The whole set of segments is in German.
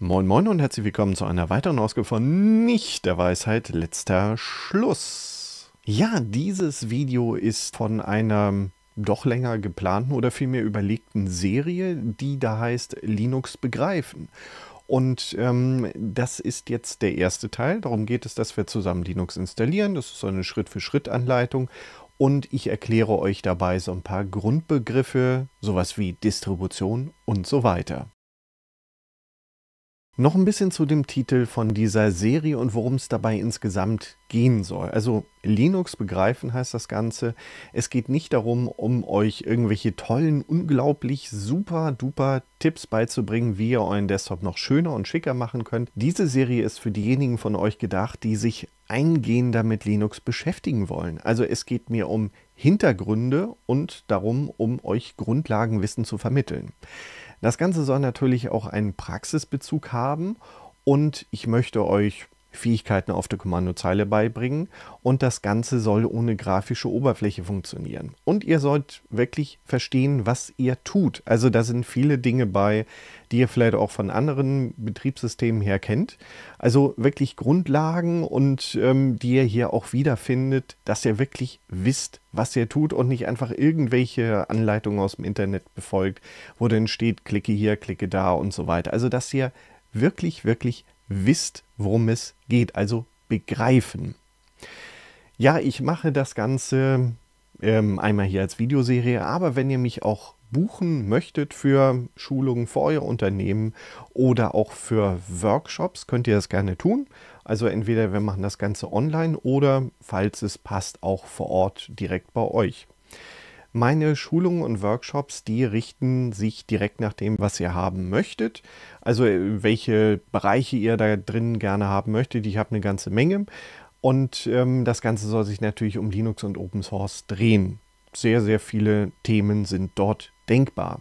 Moin Moin und herzlich willkommen zu einer weiteren Ausgabe von Nicht der Weisheit letzter Schluss. Ja, dieses Video ist von einer doch länger geplanten oder vielmehr überlegten Serie, die da heißt Linux begreifen. Und ähm, das ist jetzt der erste Teil. Darum geht es, dass wir zusammen Linux installieren. Das ist so eine Schritt-für-Schritt-Anleitung. Und ich erkläre euch dabei so ein paar Grundbegriffe, sowas wie Distribution und so weiter. Noch ein bisschen zu dem Titel von dieser Serie und worum es dabei insgesamt gehen soll. Also Linux begreifen heißt das Ganze. Es geht nicht darum, um euch irgendwelche tollen, unglaublich super duper Tipps beizubringen, wie ihr euren Desktop noch schöner und schicker machen könnt. Diese Serie ist für diejenigen von euch gedacht, die sich eingehender mit Linux beschäftigen wollen. Also es geht mir um Hintergründe und darum, um euch Grundlagenwissen zu vermitteln. Das Ganze soll natürlich auch einen Praxisbezug haben und ich möchte euch Fähigkeiten auf der Kommandozeile beibringen und das Ganze soll ohne grafische Oberfläche funktionieren. Und ihr sollt wirklich verstehen, was ihr tut. Also da sind viele Dinge bei, die ihr vielleicht auch von anderen Betriebssystemen her kennt. Also wirklich Grundlagen und ähm, die ihr hier auch wiederfindet, dass ihr wirklich wisst, was ihr tut und nicht einfach irgendwelche Anleitungen aus dem Internet befolgt, wo dann steht, klicke hier, klicke da und so weiter. Also dass ihr wirklich, wirklich wisst, worum es geht, also begreifen. Ja, ich mache das Ganze ähm, einmal hier als Videoserie, aber wenn ihr mich auch buchen möchtet für Schulungen für euer Unternehmen oder auch für Workshops, könnt ihr das gerne tun. Also entweder wir machen das Ganze online oder, falls es passt, auch vor Ort direkt bei euch. Meine Schulungen und Workshops, die richten sich direkt nach dem, was ihr haben möchtet. Also äh, welche Bereiche ihr da drin gerne haben möchtet. Ich habe eine ganze Menge. Und ähm, das Ganze soll sich natürlich um Linux und Open Source drehen. Sehr, sehr viele Themen sind dort denkbar.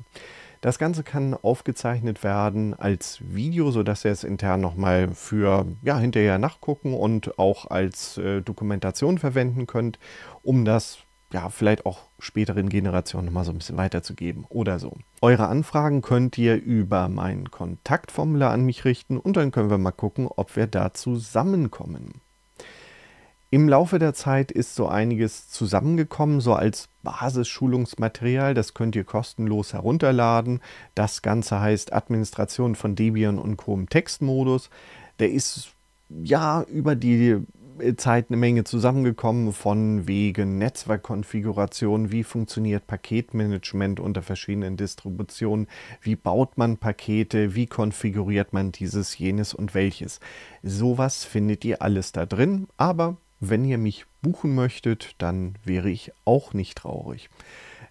Das Ganze kann aufgezeichnet werden als Video, sodass ihr es intern nochmal für ja, hinterher nachgucken und auch als äh, Dokumentation verwenden könnt, um das ja, vielleicht auch späteren Generationen nochmal so ein bisschen weiterzugeben oder so. Eure Anfragen könnt ihr über mein Kontaktformular an mich richten und dann können wir mal gucken, ob wir da zusammenkommen. Im Laufe der Zeit ist so einiges zusammengekommen, so als Basisschulungsmaterial. Das könnt ihr kostenlos herunterladen. Das Ganze heißt Administration von Debian und Co. im Textmodus. Der ist ja über die Zeit eine Menge zusammengekommen von wegen Netzwerkkonfiguration, wie funktioniert Paketmanagement unter verschiedenen Distributionen, wie baut man Pakete, wie konfiguriert man dieses, jenes und welches. Sowas findet ihr alles da drin, aber wenn ihr mich buchen möchtet, dann wäre ich auch nicht traurig.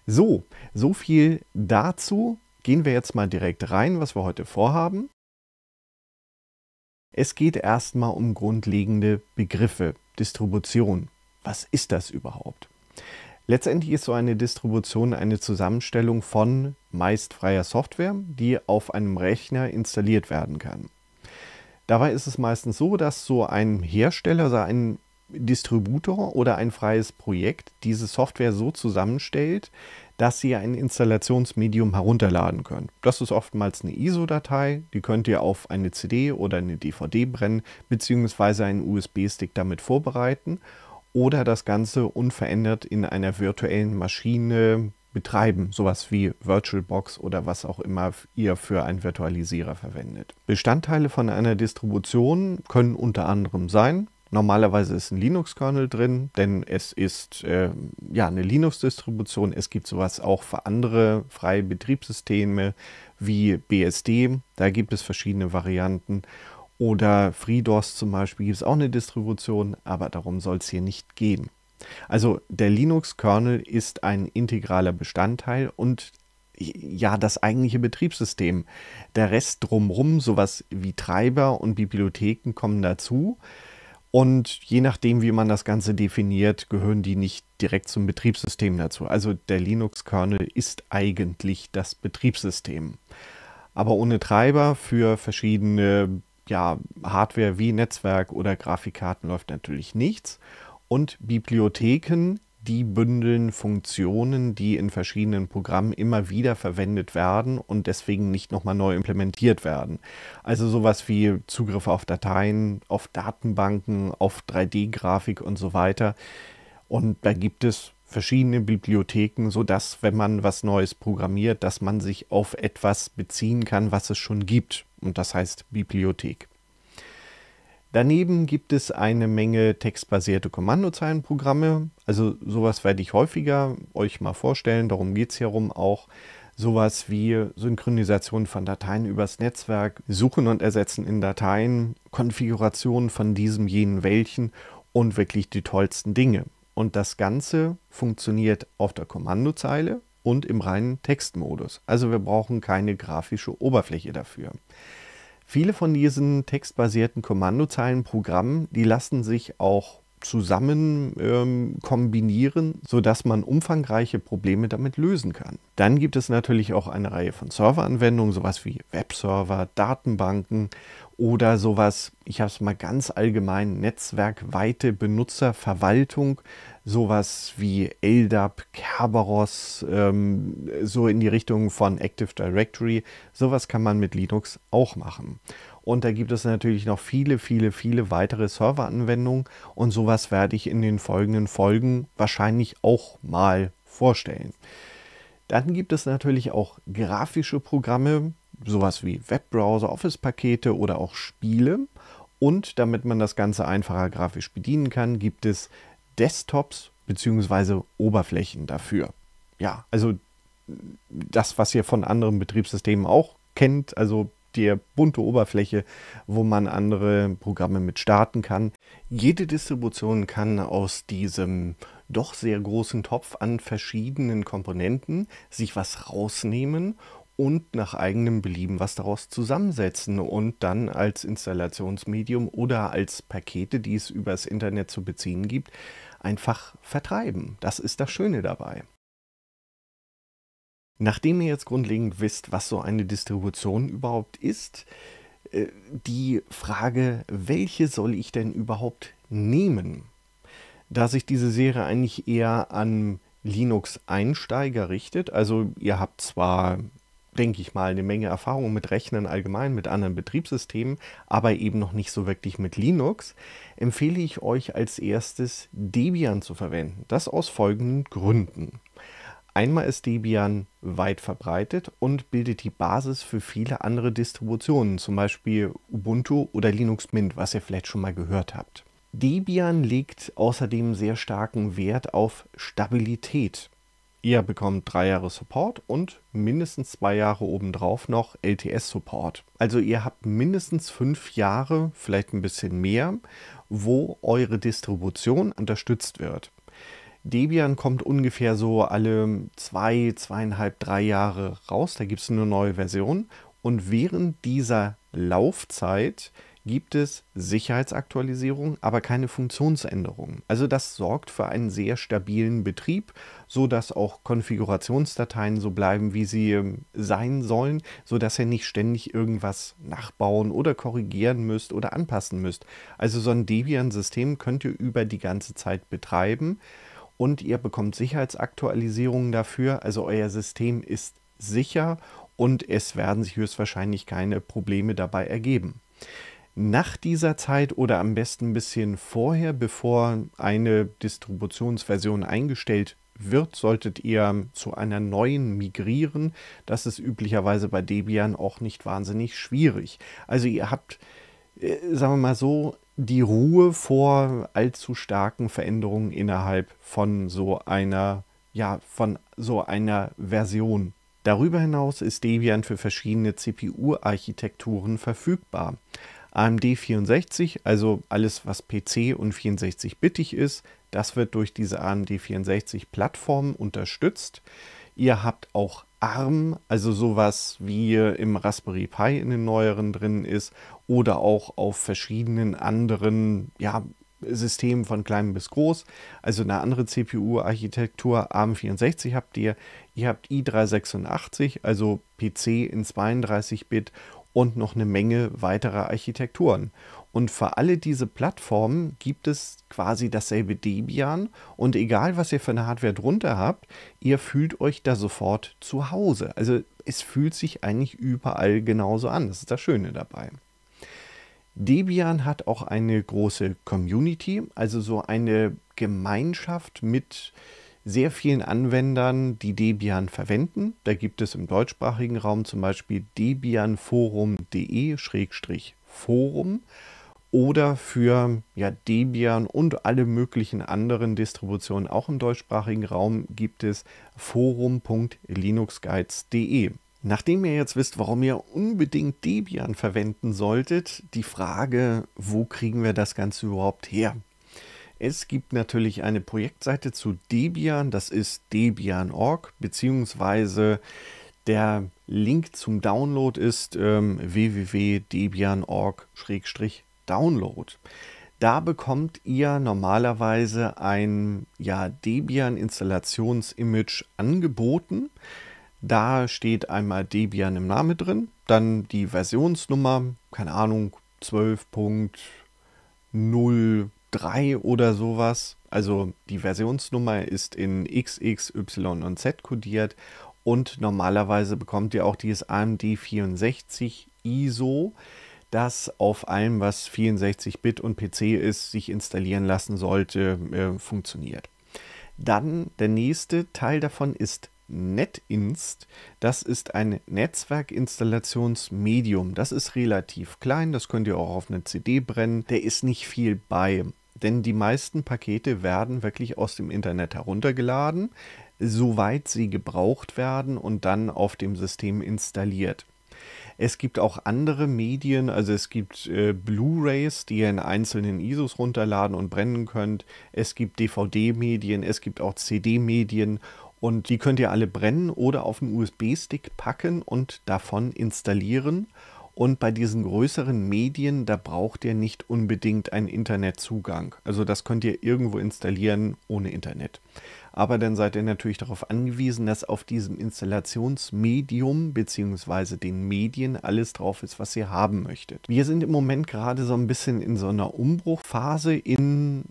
So, so viel dazu. Gehen wir jetzt mal direkt rein, was wir heute vorhaben. Es geht erstmal um grundlegende Begriffe. Distribution. Was ist das überhaupt? Letztendlich ist so eine Distribution eine Zusammenstellung von meist freier Software, die auf einem Rechner installiert werden kann. Dabei ist es meistens so, dass so ein Hersteller, also ein Distributor oder ein freies Projekt diese Software so zusammenstellt, dass ihr ein Installationsmedium herunterladen könnt. Das ist oftmals eine ISO-Datei, die könnt ihr auf eine CD oder eine DVD brennen, beziehungsweise einen USB-Stick damit vorbereiten oder das Ganze unverändert in einer virtuellen Maschine betreiben, sowas wie VirtualBox oder was auch immer ihr für einen Virtualisierer verwendet. Bestandteile von einer Distribution können unter anderem sein Normalerweise ist ein Linux-Kernel drin, denn es ist äh, ja eine Linux-Distribution. Es gibt sowas auch für andere freie Betriebssysteme wie BSD. Da gibt es verschiedene Varianten. Oder FreeDOS zum Beispiel gibt es auch eine Distribution, aber darum soll es hier nicht gehen. Also der Linux-Kernel ist ein integraler Bestandteil und ja das eigentliche Betriebssystem. Der Rest drumherum, sowas wie Treiber und Bibliotheken kommen dazu. Und je nachdem, wie man das Ganze definiert, gehören die nicht direkt zum Betriebssystem dazu. Also der Linux-Kernel ist eigentlich das Betriebssystem. Aber ohne Treiber für verschiedene ja, Hardware wie Netzwerk oder Grafikkarten läuft natürlich nichts. Und Bibliotheken die bündeln Funktionen, die in verschiedenen Programmen immer wieder verwendet werden und deswegen nicht nochmal neu implementiert werden. Also sowas wie Zugriff auf Dateien, auf Datenbanken, auf 3D-Grafik und so weiter. Und da gibt es verschiedene Bibliotheken, sodass, wenn man was Neues programmiert, dass man sich auf etwas beziehen kann, was es schon gibt. Und das heißt Bibliothek. Daneben gibt es eine Menge textbasierte Kommandozeilenprogramme. Also sowas werde ich häufiger euch mal vorstellen. Darum geht es herum auch. Sowas wie Synchronisation von Dateien übers Netzwerk, Suchen und Ersetzen in Dateien, Konfiguration von diesem, jenen, welchen und wirklich die tollsten Dinge. Und das Ganze funktioniert auf der Kommandozeile und im reinen Textmodus. Also wir brauchen keine grafische Oberfläche dafür. Viele von diesen textbasierten Kommandozeilenprogrammen, die lassen sich auch zusammen ähm, kombinieren, sodass man umfangreiche Probleme damit lösen kann. Dann gibt es natürlich auch eine Reihe von Serveranwendungen, sowas wie Webserver, Datenbanken oder sowas, ich habe es mal ganz allgemein, netzwerkweite Benutzerverwaltung, sowas wie LDAP, Kerberos, ähm, so in die Richtung von Active Directory. Sowas kann man mit Linux auch machen. Und da gibt es natürlich noch viele, viele, viele weitere Serveranwendungen und sowas werde ich in den folgenden Folgen wahrscheinlich auch mal vorstellen. Dann gibt es natürlich auch grafische Programme, sowas wie Webbrowser, Office-Pakete oder auch Spiele. Und damit man das Ganze einfacher grafisch bedienen kann, gibt es Desktops bzw. Oberflächen dafür. Ja, also das, was ihr von anderen Betriebssystemen auch kennt, also die bunte Oberfläche, wo man andere Programme mit starten kann. Jede Distribution kann aus diesem doch sehr großen Topf an verschiedenen Komponenten sich was rausnehmen und nach eigenem Belieben was daraus zusammensetzen und dann als Installationsmedium oder als Pakete, die es übers Internet zu beziehen gibt, einfach vertreiben. Das ist das Schöne dabei. Nachdem ihr jetzt grundlegend wisst, was so eine Distribution überhaupt ist, äh, die Frage, welche soll ich denn überhaupt nehmen? Da sich diese Serie eigentlich eher an Linux-Einsteiger richtet, also ihr habt zwar denke ich mal, eine Menge Erfahrung mit Rechnen allgemein, mit anderen Betriebssystemen, aber eben noch nicht so wirklich mit Linux, empfehle ich euch als erstes Debian zu verwenden. Das aus folgenden Gründen. Einmal ist Debian weit verbreitet und bildet die Basis für viele andere Distributionen, zum Beispiel Ubuntu oder Linux Mint, was ihr vielleicht schon mal gehört habt. Debian legt außerdem sehr starken Wert auf Stabilität. Ihr bekommt drei Jahre Support und mindestens zwei Jahre obendrauf noch LTS-Support. Also ihr habt mindestens fünf Jahre, vielleicht ein bisschen mehr, wo eure Distribution unterstützt wird. Debian kommt ungefähr so alle zwei, zweieinhalb, drei Jahre raus. Da gibt es eine neue Version. Und während dieser Laufzeit gibt es Sicherheitsaktualisierungen, aber keine Funktionsänderungen. Also das sorgt für einen sehr stabilen Betrieb, sodass auch Konfigurationsdateien so bleiben, wie sie ähm, sein sollen, sodass ihr nicht ständig irgendwas nachbauen oder korrigieren müsst oder anpassen müsst. Also so ein Debian-System könnt ihr über die ganze Zeit betreiben und ihr bekommt Sicherheitsaktualisierungen dafür. Also euer System ist sicher und es werden sich höchstwahrscheinlich keine Probleme dabei ergeben nach dieser Zeit oder am besten ein bisschen vorher, bevor eine Distributionsversion eingestellt wird, solltet ihr zu einer neuen migrieren. Das ist üblicherweise bei Debian auch nicht wahnsinnig schwierig. Also ihr habt, äh, sagen wir mal so, die Ruhe vor allzu starken Veränderungen innerhalb von so einer, ja, von so einer Version. Darüber hinaus ist Debian für verschiedene CPU-Architekturen verfügbar. AMD 64, also alles, was PC und 64-bittig ist, das wird durch diese AMD 64 Plattform unterstützt. Ihr habt auch ARM, also sowas wie im Raspberry Pi in den neueren drin ist oder auch auf verschiedenen anderen ja, Systemen von klein bis groß. Also eine andere CPU-Architektur, ARM64 habt ihr. Ihr habt i386, also PC in 32-Bit und noch eine Menge weiterer Architekturen. Und für alle diese Plattformen gibt es quasi dasselbe Debian. Und egal, was ihr für eine Hardware drunter habt, ihr fühlt euch da sofort zu Hause. Also es fühlt sich eigentlich überall genauso an. Das ist das Schöne dabei. Debian hat auch eine große Community, also so eine Gemeinschaft mit äh, sehr vielen Anwendern, die Debian verwenden. Da gibt es im deutschsprachigen Raum zum Beispiel debianforum.de-forum oder für ja, Debian und alle möglichen anderen Distributionen auch im deutschsprachigen Raum gibt es forum.linuxguides.de. Nachdem ihr jetzt wisst, warum ihr unbedingt Debian verwenden solltet, die Frage, wo kriegen wir das Ganze überhaupt her? Es gibt natürlich eine Projektseite zu Debian, das ist debian.org, beziehungsweise der Link zum Download ist ähm, www.debian.org-download. Da bekommt ihr normalerweise ein ja, Debian-Installations-Image angeboten. Da steht einmal Debian im Namen drin, dann die Versionsnummer, keine Ahnung, 12.0 3 oder sowas. Also die Versionsnummer ist in X, X, Y und Z kodiert und normalerweise bekommt ihr auch dieses AMD 64 ISO, das auf allem, was 64-Bit und PC ist, sich installieren lassen sollte, äh, funktioniert. Dann der nächste Teil davon ist Netinst. Das ist ein Netzwerkinstallationsmedium. Das ist relativ klein, das könnt ihr auch auf eine CD brennen. Der ist nicht viel bei denn die meisten Pakete werden wirklich aus dem Internet heruntergeladen, soweit sie gebraucht werden und dann auf dem System installiert. Es gibt auch andere Medien, also es gibt äh, Blu-rays, die ihr in einzelnen ISOs runterladen und brennen könnt. Es gibt DVD-Medien, es gibt auch CD-Medien und die könnt ihr alle brennen oder auf einen USB-Stick packen und davon installieren und bei diesen größeren Medien, da braucht ihr nicht unbedingt einen Internetzugang. Also das könnt ihr irgendwo installieren ohne Internet. Aber dann seid ihr natürlich darauf angewiesen, dass auf diesem Installationsmedium bzw. den Medien alles drauf ist, was ihr haben möchtet. Wir sind im Moment gerade so ein bisschen in so einer Umbruchphase in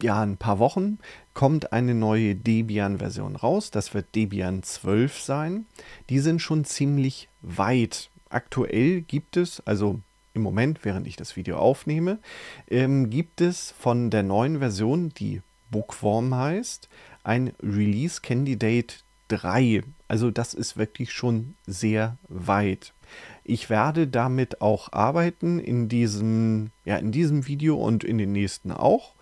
ja, ein paar Wochen kommt eine neue Debian-Version raus. Das wird Debian 12 sein. Die sind schon ziemlich weit, aktuell gibt es, also im Moment, während ich das Video aufnehme, ähm, gibt es von der neuen Version, die Bookworm heißt, ein Release Candidate 3. Also das ist wirklich schon sehr weit. Ich werde damit auch arbeiten in diesem, ja, in diesem Video und in den nächsten auch.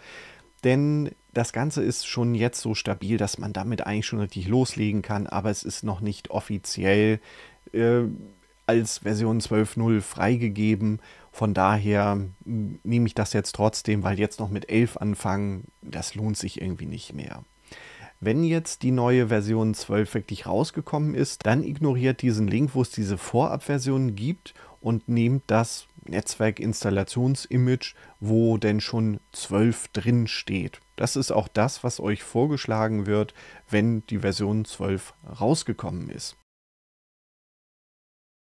Denn das Ganze ist schon jetzt so stabil, dass man damit eigentlich schon richtig loslegen kann, aber es ist noch nicht offiziell. Äh, als Version 12.0 freigegeben. Von daher nehme ich das jetzt trotzdem, weil jetzt noch mit 11 anfangen, das lohnt sich irgendwie nicht mehr. Wenn jetzt die neue Version 12 wirklich rausgekommen ist, dann ignoriert diesen Link, wo es diese Vorabversion gibt und nehmt das Netzwerkinstallationsimage, wo denn schon 12 drin steht. Das ist auch das, was euch vorgeschlagen wird, wenn die Version 12 rausgekommen ist.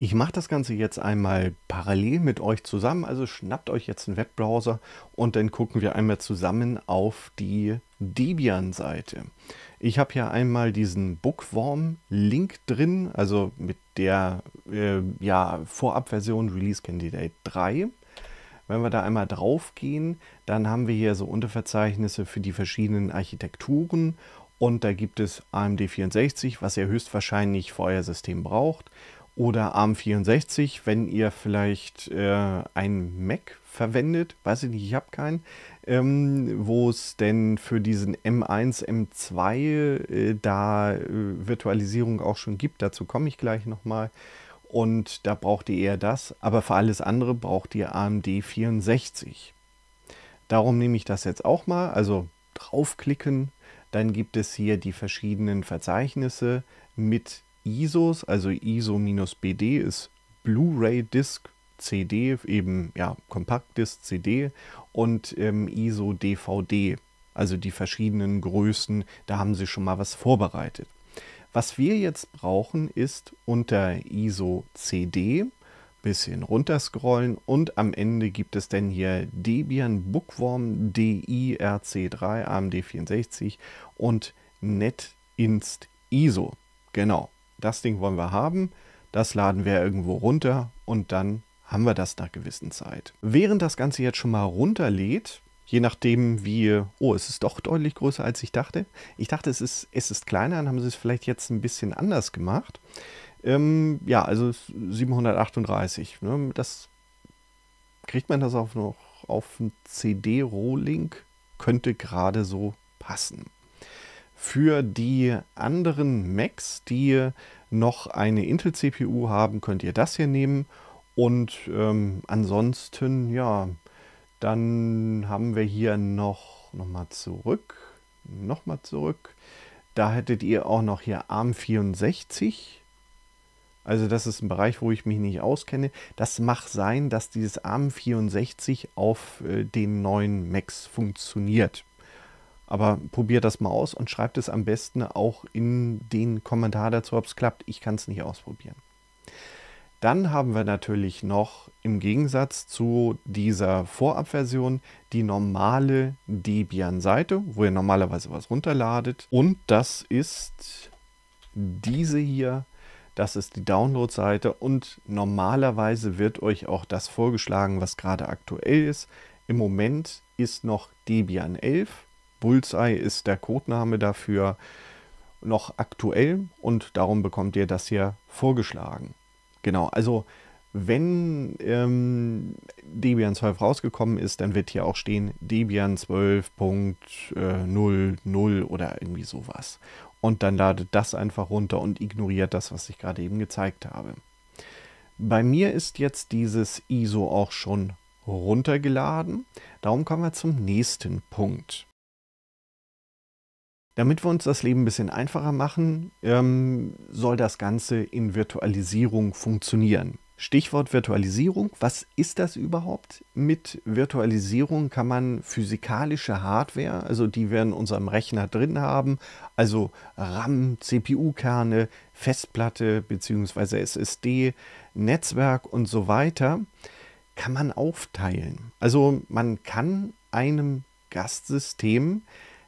Ich mache das Ganze jetzt einmal parallel mit euch zusammen. Also schnappt euch jetzt einen Webbrowser und dann gucken wir einmal zusammen auf die Debian-Seite. Ich habe hier einmal diesen Bookworm-Link drin, also mit der äh, ja, Vorabversion Release Candidate 3. Wenn wir da einmal drauf gehen, dann haben wir hier so Unterverzeichnisse für die verschiedenen Architekturen und da gibt es AMD64, was ihr höchstwahrscheinlich für euer System braucht oder ARM64, wenn ihr vielleicht äh, einen Mac verwendet, weiß ich nicht, ich habe keinen, ähm, wo es denn für diesen M1, M2 äh, da äh, Virtualisierung auch schon gibt. Dazu komme ich gleich nochmal. Und da braucht ihr eher das, aber für alles andere braucht ihr AMD 64. Darum nehme ich das jetzt auch mal, also draufklicken, dann gibt es hier die verschiedenen Verzeichnisse mit ISOs, also ISO-BD ist Blu-ray Disc CD, eben ja, Kompaktdisk CD und ähm, ISO DVD, also die verschiedenen Größen, da haben sie schon mal was vorbereitet. Was wir jetzt brauchen ist unter ISO CD bisschen runterscrollen und am Ende gibt es dann hier Debian Bookworm DIRC3 AMD64 und NetInst ISO. Genau das Ding wollen wir haben, das laden wir irgendwo runter und dann haben wir das nach gewissen Zeit. Während das Ganze jetzt schon mal runterlädt, je nachdem wie, oh, es ist doch deutlich größer als ich dachte. Ich dachte, es ist, es ist kleiner, dann haben sie es vielleicht jetzt ein bisschen anders gemacht. Ähm, ja, also 738, ne, das kriegt man das auch noch auf einen cd rohlink könnte gerade so passen. Für die anderen Macs, die noch eine Intel-CPU haben, könnt ihr das hier nehmen. Und ähm, ansonsten, ja, dann haben wir hier noch, noch mal zurück, noch mal zurück. Da hättet ihr auch noch hier ARM64. Also das ist ein Bereich, wo ich mich nicht auskenne. Das mag sein, dass dieses ARM64 auf äh, den neuen Macs funktioniert. Aber probiert das mal aus und schreibt es am besten auch in den Kommentar dazu, ob es klappt. Ich kann es nicht ausprobieren. Dann haben wir natürlich noch im Gegensatz zu dieser Vorabversion die normale Debian-Seite, wo ihr normalerweise was runterladet. Und das ist diese hier. Das ist die Download-Seite und normalerweise wird euch auch das vorgeschlagen, was gerade aktuell ist. Im Moment ist noch Debian 11 Bullseye ist der Codename dafür noch aktuell und darum bekommt ihr das hier vorgeschlagen. Genau, also wenn ähm, Debian 12 rausgekommen ist, dann wird hier auch stehen Debian 12.00 äh, oder irgendwie sowas. Und dann ladet das einfach runter und ignoriert das, was ich gerade eben gezeigt habe. Bei mir ist jetzt dieses ISO auch schon runtergeladen. Darum kommen wir zum nächsten Punkt. Damit wir uns das Leben ein bisschen einfacher machen, ähm, soll das Ganze in Virtualisierung funktionieren. Stichwort Virtualisierung. Was ist das überhaupt? Mit Virtualisierung kann man physikalische Hardware, also die wir in unserem Rechner drin haben, also RAM, CPU-Kerne, Festplatte bzw. SSD, Netzwerk und so weiter, kann man aufteilen. Also man kann einem Gastsystem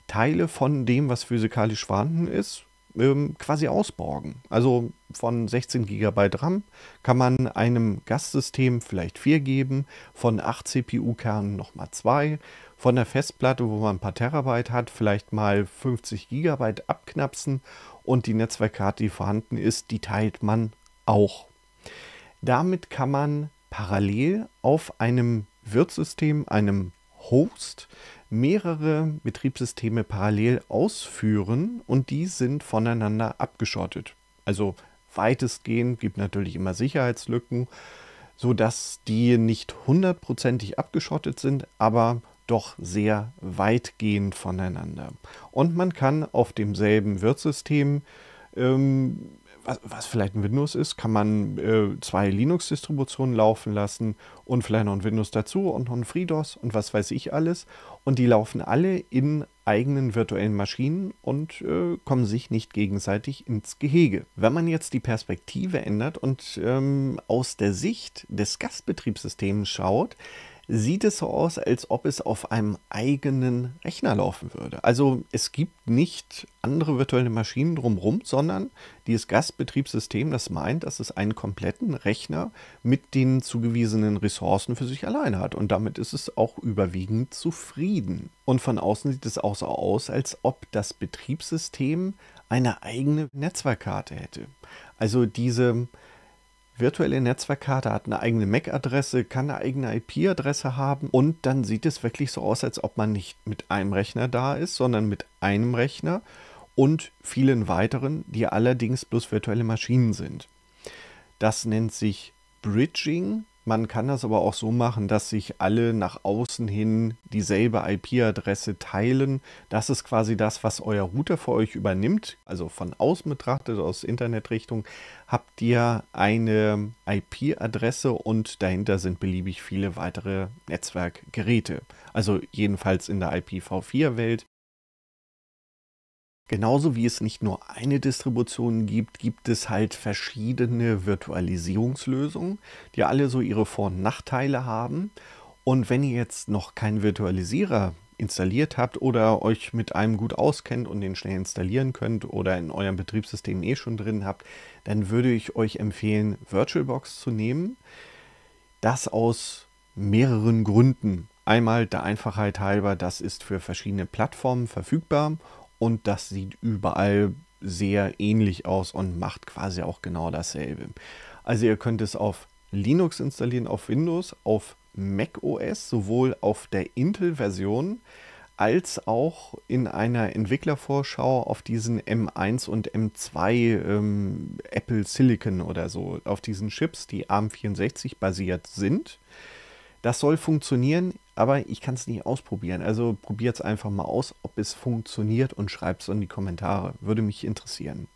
Teile von dem, was physikalisch vorhanden ist, ähm, quasi ausborgen. Also von 16 GB RAM kann man einem Gastsystem vielleicht 4 geben, von 8 CPU-Kernen nochmal 2, von der Festplatte, wo man ein paar Terabyte hat, vielleicht mal 50 GB abknapsen und die Netzwerkkarte, die vorhanden ist, die teilt man auch. Damit kann man parallel auf einem Wirtsystem, einem Host, mehrere Betriebssysteme parallel ausführen und die sind voneinander abgeschottet. Also weitestgehend gibt natürlich immer Sicherheitslücken, sodass die nicht hundertprozentig abgeschottet sind, aber doch sehr weitgehend voneinander. Und man kann auf demselben Wirtsystem ähm, was, vielleicht ein Windows ist, kann man äh, zwei Linux-Distributionen laufen lassen und vielleicht noch ein Windows dazu und noch ein FreeDOS und was weiß ich alles. Und die laufen alle in eigenen virtuellen Maschinen und äh, kommen sich nicht gegenseitig ins Gehege. Wenn man jetzt die Perspektive ändert und ähm, aus der Sicht des Gastbetriebssystems schaut, sieht es so aus, als ob es auf einem eigenen Rechner laufen würde. Also es gibt nicht andere virtuelle Maschinen drumherum, sondern dieses Gastbetriebssystem, das meint, dass es einen kompletten Rechner mit den zugewiesenen Ressourcen für sich alleine hat. Und damit ist es auch überwiegend zufrieden. Und von außen sieht es auch so aus, als ob das Betriebssystem eine eigene Netzwerkkarte hätte. Also diese virtuelle Netzwerkkarte hat eine eigene MAC-Adresse, kann eine eigene IP-Adresse haben und dann sieht es wirklich so aus, als ob man nicht mit einem Rechner da ist, sondern mit einem Rechner und vielen weiteren, die allerdings bloß virtuelle Maschinen sind. Das nennt sich Bridging man kann das aber auch so machen, dass sich alle nach außen hin dieselbe IP-Adresse teilen. Das ist quasi das, was euer Router für euch übernimmt. Also von außen betrachtet, aus Internetrichtung, habt ihr eine IP-Adresse und dahinter sind beliebig viele weitere Netzwerkgeräte. Also jedenfalls in der IPv4-Welt Genauso wie es nicht nur eine Distribution gibt, gibt es halt verschiedene Virtualisierungslösungen, die alle so ihre Vor- und Nachteile haben. Und wenn ihr jetzt noch keinen Virtualisierer installiert habt oder euch mit einem gut auskennt und den schnell installieren könnt oder in eurem Betriebssystem eh schon drin habt, dann würde ich euch empfehlen, VirtualBox zu nehmen. Das aus mehreren Gründen. Einmal der Einfachheit halber, das ist für verschiedene Plattformen verfügbar und das sieht überall sehr ähnlich aus und macht quasi auch genau dasselbe. Also ihr könnt es auf Linux installieren, auf Windows, auf Mac OS, sowohl auf der Intel-Version als auch in einer Entwicklervorschau auf diesen M1 und M2 ähm, Apple Silicon oder so, auf diesen Chips, die ARM64 basiert sind. Das soll funktionieren aber ich kann es nicht ausprobieren. Also probiert es einfach mal aus, ob es funktioniert und schreibt es in die Kommentare. Würde mich interessieren.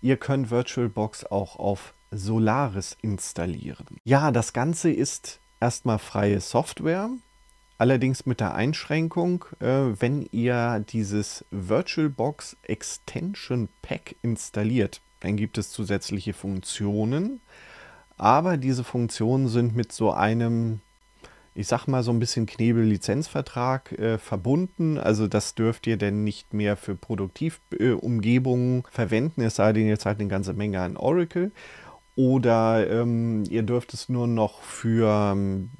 Ihr könnt VirtualBox auch auf Solaris installieren. Ja, das Ganze ist erstmal freie Software. Allerdings mit der Einschränkung, äh, wenn ihr dieses VirtualBox Extension Pack installiert, dann gibt es zusätzliche Funktionen. Aber diese Funktionen sind mit so einem ich sag mal, so ein bisschen Knebel-Lizenzvertrag äh, verbunden. Also das dürft ihr denn nicht mehr für Produktivumgebungen äh, verwenden, es sei denn, ihr zahlt eine ganze Menge an Oracle. Oder ähm, ihr dürft es nur noch für ähm,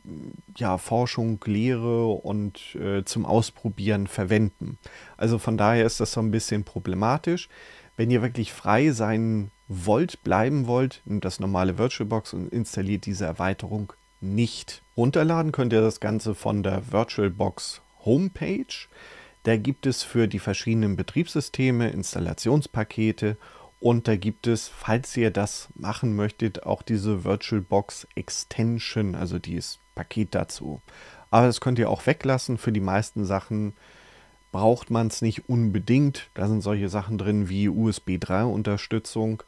ja, Forschung, Lehre und äh, zum Ausprobieren verwenden. Also von daher ist das so ein bisschen problematisch. Wenn ihr wirklich frei sein wollt, bleiben wollt, nimmt das normale VirtualBox und installiert diese Erweiterung nicht. Runterladen könnt ihr das Ganze von der VirtualBox Homepage. Da gibt es für die verschiedenen Betriebssysteme Installationspakete und da gibt es, falls ihr das machen möchtet, auch diese VirtualBox Extension, also dieses Paket dazu. Aber das könnt ihr auch weglassen. Für die meisten Sachen braucht man es nicht unbedingt. Da sind solche Sachen drin wie USB 3 Unterstützung.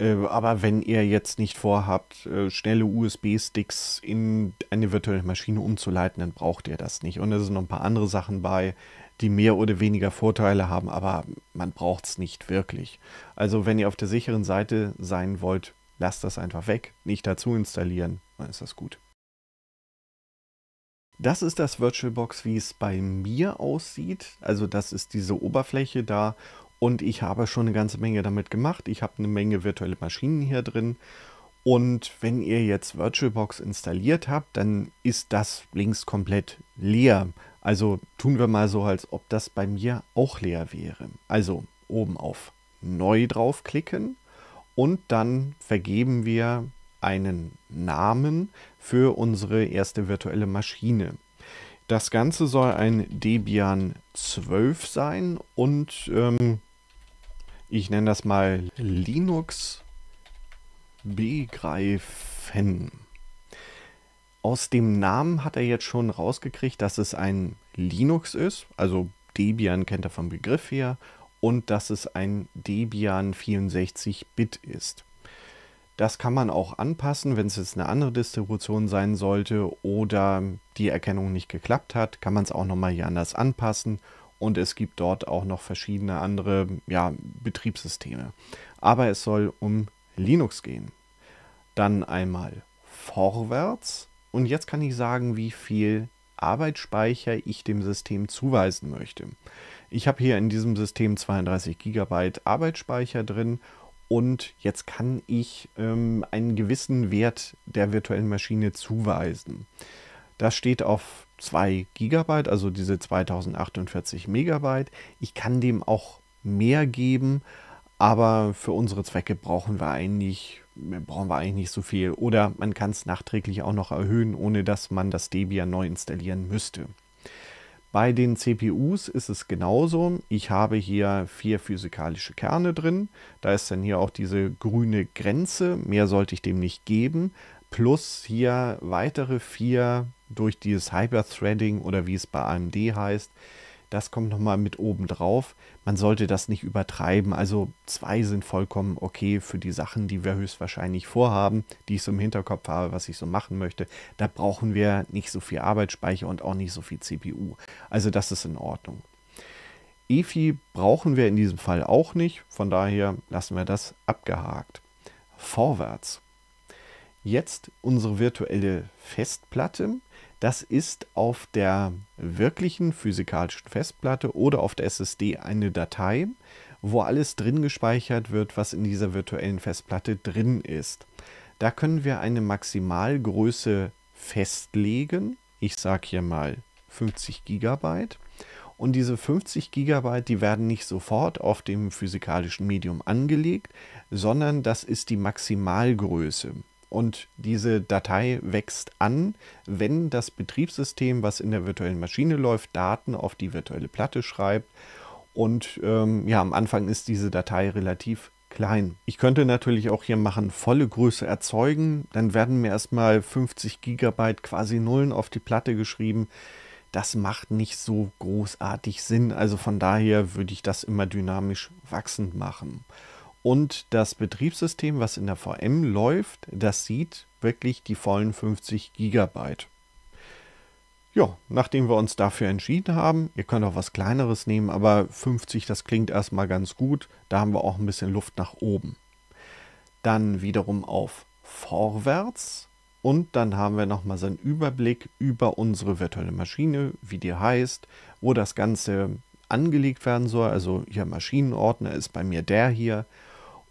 Äh, aber wenn ihr jetzt nicht vorhabt, äh, schnelle USB-Sticks in eine virtuelle Maschine umzuleiten, dann braucht ihr das nicht. Und es sind noch ein paar andere Sachen bei, die mehr oder weniger Vorteile haben, aber man braucht es nicht wirklich. Also wenn ihr auf der sicheren Seite sein wollt, lasst das einfach weg, nicht dazu installieren, dann ist das gut. Das ist das VirtualBox, wie es bei mir aussieht. Also das ist diese Oberfläche da und ich habe schon eine ganze Menge damit gemacht. Ich habe eine Menge virtuelle Maschinen hier drin. Und wenn ihr jetzt VirtualBox installiert habt, dann ist das links komplett leer. Also tun wir mal so, als ob das bei mir auch leer wäre. Also oben auf Neu draufklicken und dann vergeben wir einen Namen für unsere erste virtuelle Maschine. Das Ganze soll ein Debian 12 sein und ähm, ich nenne das mal Linux begreifen. Aus dem Namen hat er jetzt schon rausgekriegt, dass es ein Linux ist, also Debian kennt er vom Begriff her, und dass es ein Debian 64-Bit ist. Das kann man auch anpassen, wenn es jetzt eine andere Distribution sein sollte oder die Erkennung nicht geklappt hat, kann man es auch nochmal hier anders anpassen und es gibt dort auch noch verschiedene andere ja, Betriebssysteme. Aber es soll um Linux gehen. Dann einmal vorwärts und jetzt kann ich sagen, wie viel Arbeitsspeicher ich dem System zuweisen möchte. Ich habe hier in diesem System 32 GB Arbeitsspeicher drin und jetzt kann ich ähm, einen gewissen Wert der virtuellen Maschine zuweisen. Das steht auf 2 Gigabyte, also diese 2048 Megabyte. Ich kann dem auch mehr geben, aber für unsere Zwecke brauchen wir eigentlich, brauchen wir eigentlich nicht so viel. Oder man kann es nachträglich auch noch erhöhen, ohne dass man das Debian neu installieren müsste. Bei den CPUs ist es genauso. Ich habe hier vier physikalische Kerne drin. Da ist dann hier auch diese grüne Grenze. Mehr sollte ich dem nicht geben. Plus hier weitere vier durch dieses Hyperthreading oder wie es bei AMD heißt. Das kommt nochmal mit oben drauf. Man sollte das nicht übertreiben. Also zwei sind vollkommen okay für die Sachen, die wir höchstwahrscheinlich vorhaben, die ich so im Hinterkopf habe, was ich so machen möchte. Da brauchen wir nicht so viel Arbeitsspeicher und auch nicht so viel CPU. Also das ist in Ordnung. EFI brauchen wir in diesem Fall auch nicht. Von daher lassen wir das abgehakt. Vorwärts. Jetzt unsere virtuelle Festplatte. Das ist auf der wirklichen physikalischen Festplatte oder auf der SSD eine Datei, wo alles drin gespeichert wird, was in dieser virtuellen Festplatte drin ist. Da können wir eine Maximalgröße festlegen. Ich sage hier mal 50 GB. Und diese 50 GB, die werden nicht sofort auf dem physikalischen Medium angelegt, sondern das ist die Maximalgröße und diese Datei wächst an, wenn das Betriebssystem, was in der virtuellen Maschine läuft, Daten auf die virtuelle Platte schreibt. Und ähm, ja, am Anfang ist diese Datei relativ klein. Ich könnte natürlich auch hier machen, volle Größe erzeugen. Dann werden mir erstmal 50 GB quasi Nullen auf die Platte geschrieben. Das macht nicht so großartig Sinn. Also von daher würde ich das immer dynamisch wachsend machen. Und das Betriebssystem, was in der VM läuft, das sieht wirklich die vollen 50 Gigabyte. Ja, nachdem wir uns dafür entschieden haben, ihr könnt auch was kleineres nehmen, aber 50, das klingt erstmal ganz gut. Da haben wir auch ein bisschen Luft nach oben. Dann wiederum auf Vorwärts und dann haben wir nochmal so einen Überblick über unsere virtuelle Maschine, wie die heißt, wo das Ganze angelegt werden soll. Also hier Maschinenordner ist bei mir der hier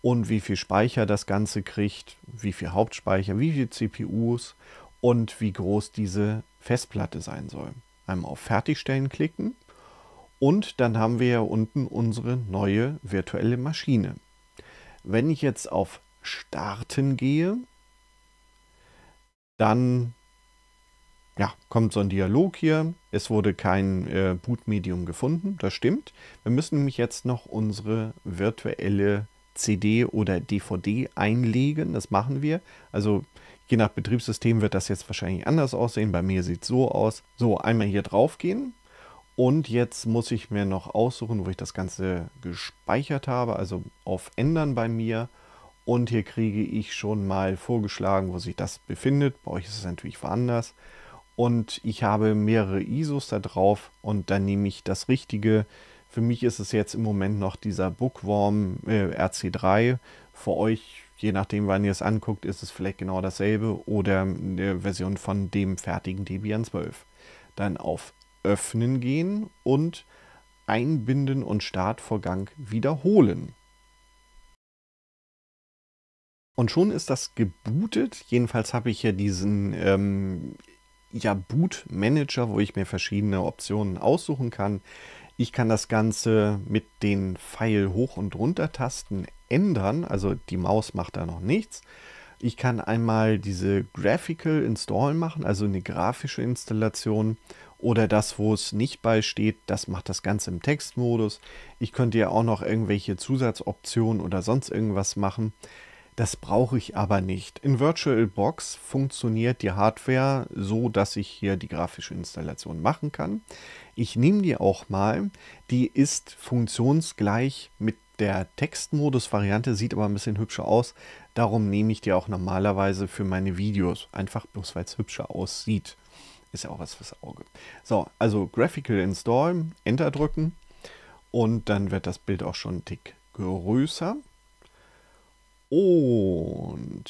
und wie viel Speicher das Ganze kriegt, wie viel Hauptspeicher, wie viel CPUs und wie groß diese Festplatte sein soll. Einmal auf Fertigstellen klicken und dann haben wir ja unten unsere neue virtuelle Maschine. Wenn ich jetzt auf Starten gehe, dann ja, kommt so ein Dialog hier. Es wurde kein äh, Bootmedium gefunden, das stimmt. Wir müssen nämlich jetzt noch unsere virtuelle Maschine CD oder DVD einlegen. Das machen wir. Also je nach Betriebssystem wird das jetzt wahrscheinlich anders aussehen. Bei mir sieht es so aus. So, einmal hier drauf gehen. Und jetzt muss ich mir noch aussuchen, wo ich das Ganze gespeichert habe. Also auf Ändern bei mir. Und hier kriege ich schon mal vorgeschlagen, wo sich das befindet. Bei euch ist es natürlich woanders. Und ich habe mehrere ISOs da drauf und dann nehme ich das richtige für mich ist es jetzt im Moment noch dieser Bookworm äh, RC3. Für euch, je nachdem, wann ihr es anguckt, ist es vielleicht genau dasselbe oder eine Version von dem fertigen Debian 12. Dann auf Öffnen gehen und Einbinden und Startvorgang wiederholen. Und schon ist das gebootet. Jedenfalls habe ich hier diesen ähm, ja, Boot Manager, wo ich mir verschiedene Optionen aussuchen kann. Ich kann das Ganze mit den Pfeil hoch und runter Tasten ändern, also die Maus macht da noch nichts. Ich kann einmal diese Graphical Install machen, also eine grafische Installation oder das, wo es nicht bei steht, das macht das Ganze im Textmodus. Ich könnte ja auch noch irgendwelche Zusatzoptionen oder sonst irgendwas machen. Das brauche ich aber nicht. In VirtualBox funktioniert die Hardware so, dass ich hier die grafische Installation machen kann. Ich nehme die auch mal. Die ist funktionsgleich mit der Textmodus-Variante, sieht aber ein bisschen hübscher aus. Darum nehme ich die auch normalerweise für meine Videos. Einfach bloß, weil es hübscher aussieht. Ist ja auch was fürs Auge. So, also Graphical Install, Enter drücken und dann wird das Bild auch schon einen tick größer. Und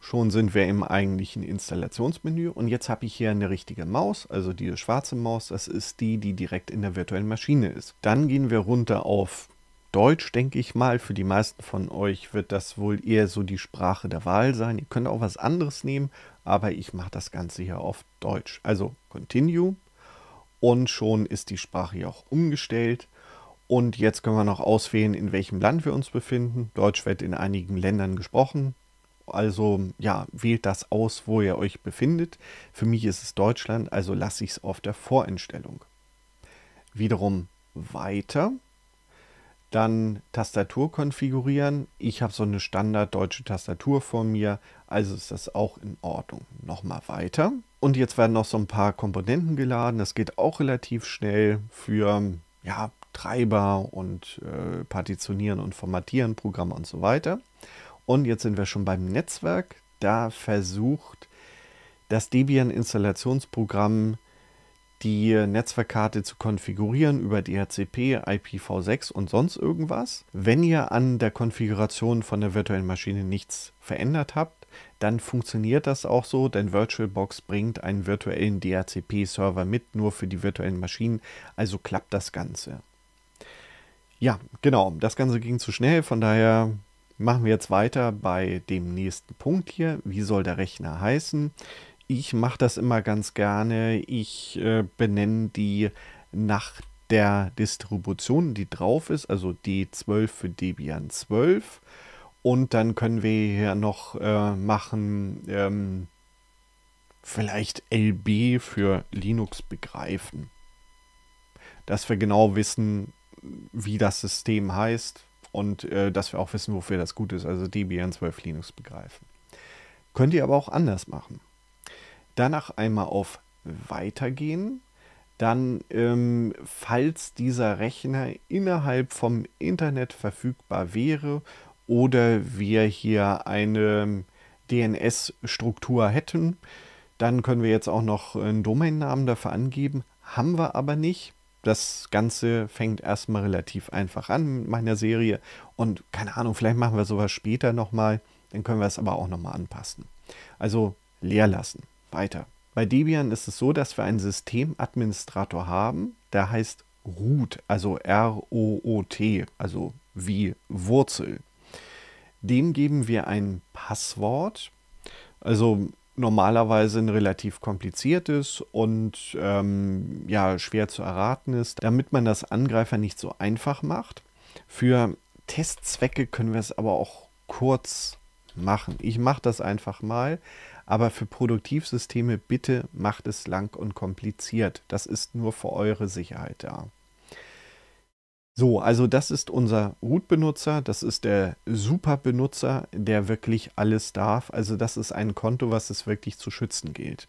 schon sind wir im eigentlichen Installationsmenü. Und jetzt habe ich hier eine richtige Maus, also diese schwarze Maus. Das ist die, die direkt in der virtuellen Maschine ist. Dann gehen wir runter auf Deutsch, denke ich mal. Für die meisten von euch wird das wohl eher so die Sprache der Wahl sein. Ihr könnt auch was anderes nehmen, aber ich mache das Ganze hier auf Deutsch. Also Continue. Und schon ist die Sprache hier auch umgestellt. Und jetzt können wir noch auswählen, in welchem Land wir uns befinden. Deutsch wird in einigen Ländern gesprochen. Also ja, wählt das aus, wo ihr euch befindet. Für mich ist es Deutschland, also lasse ich es auf der Voreinstellung. Wiederum weiter. Dann Tastatur konfigurieren. Ich habe so eine standarddeutsche Tastatur vor mir, also ist das auch in Ordnung. Nochmal weiter. Und jetzt werden noch so ein paar Komponenten geladen. Das geht auch relativ schnell für ja, Treiber und äh, Partitionieren und Formatieren, Programme und so weiter. Und jetzt sind wir schon beim Netzwerk. Da versucht das Debian-Installationsprogramm die Netzwerkkarte zu konfigurieren über DHCP, IPv6 und sonst irgendwas. Wenn ihr an der Konfiguration von der virtuellen Maschine nichts verändert habt, dann funktioniert das auch so, denn VirtualBox bringt einen virtuellen DHCP-Server mit, nur für die virtuellen Maschinen, also klappt das Ganze. Ja, genau. Das Ganze ging zu schnell. Von daher machen wir jetzt weiter bei dem nächsten Punkt hier. Wie soll der Rechner heißen? Ich mache das immer ganz gerne. Ich äh, benenne die nach der Distribution, die drauf ist, also D12 für Debian 12. Und dann können wir hier noch äh, machen, ähm, vielleicht LB für Linux begreifen. Dass wir genau wissen, wie das System heißt und äh, dass wir auch wissen, wofür das gut ist, also Debian 12 Linux begreifen. Könnt ihr aber auch anders machen. Danach einmal auf Weitergehen. Dann, ähm, falls dieser Rechner innerhalb vom Internet verfügbar wäre oder wir hier eine ähm, DNS-Struktur hätten, dann können wir jetzt auch noch äh, einen Domainnamen dafür angeben. Haben wir aber nicht das Ganze fängt erstmal relativ einfach an mit meiner Serie. Und keine Ahnung, vielleicht machen wir sowas später nochmal. Dann können wir es aber auch nochmal anpassen. Also leer lassen. Weiter. Bei Debian ist es so, dass wir einen Systemadministrator haben, der heißt root, also R-O-O-T, also wie Wurzel. Dem geben wir ein Passwort. Also normalerweise ein relativ kompliziertes und ähm, ja, schwer zu erraten ist, damit man das Angreifer nicht so einfach macht. Für Testzwecke können wir es aber auch kurz machen. Ich mache das einfach mal, aber für Produktivsysteme bitte macht es lang und kompliziert. Das ist nur für eure Sicherheit da. So, also das ist unser Root-Benutzer, das ist der Super-Benutzer, der wirklich alles darf. Also das ist ein Konto, was es wirklich zu schützen gilt.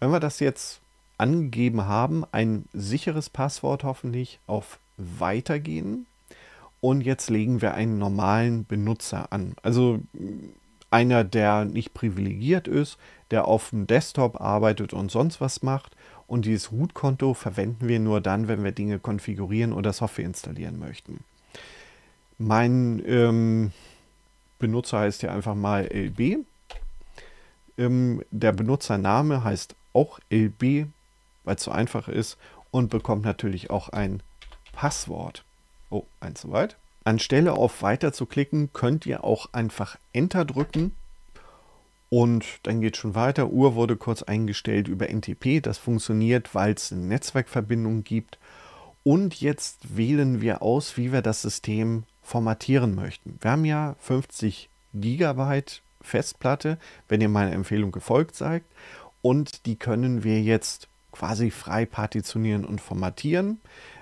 Wenn wir das jetzt angegeben haben, ein sicheres Passwort hoffentlich, auf Weitergehen. Und jetzt legen wir einen normalen Benutzer an. Also einer, der nicht privilegiert ist, der auf dem Desktop arbeitet und sonst was macht, und dieses Root-Konto verwenden wir nur dann, wenn wir Dinge konfigurieren oder Software installieren möchten. Mein ähm, Benutzer heißt ja einfach mal LB. Ähm, der Benutzername heißt auch LB, weil es so einfach ist und bekommt natürlich auch ein Passwort. Oh, eins soweit. Anstelle auf Weiter zu klicken, könnt ihr auch einfach Enter drücken und dann geht schon weiter. Uhr wurde kurz eingestellt über NTP. Das funktioniert, weil es eine Netzwerkverbindung gibt. Und jetzt wählen wir aus, wie wir das System formatieren möchten. Wir haben ja 50 Gigabyte Festplatte, wenn ihr meiner Empfehlung gefolgt seid. Und die können wir jetzt quasi frei partitionieren und formatieren.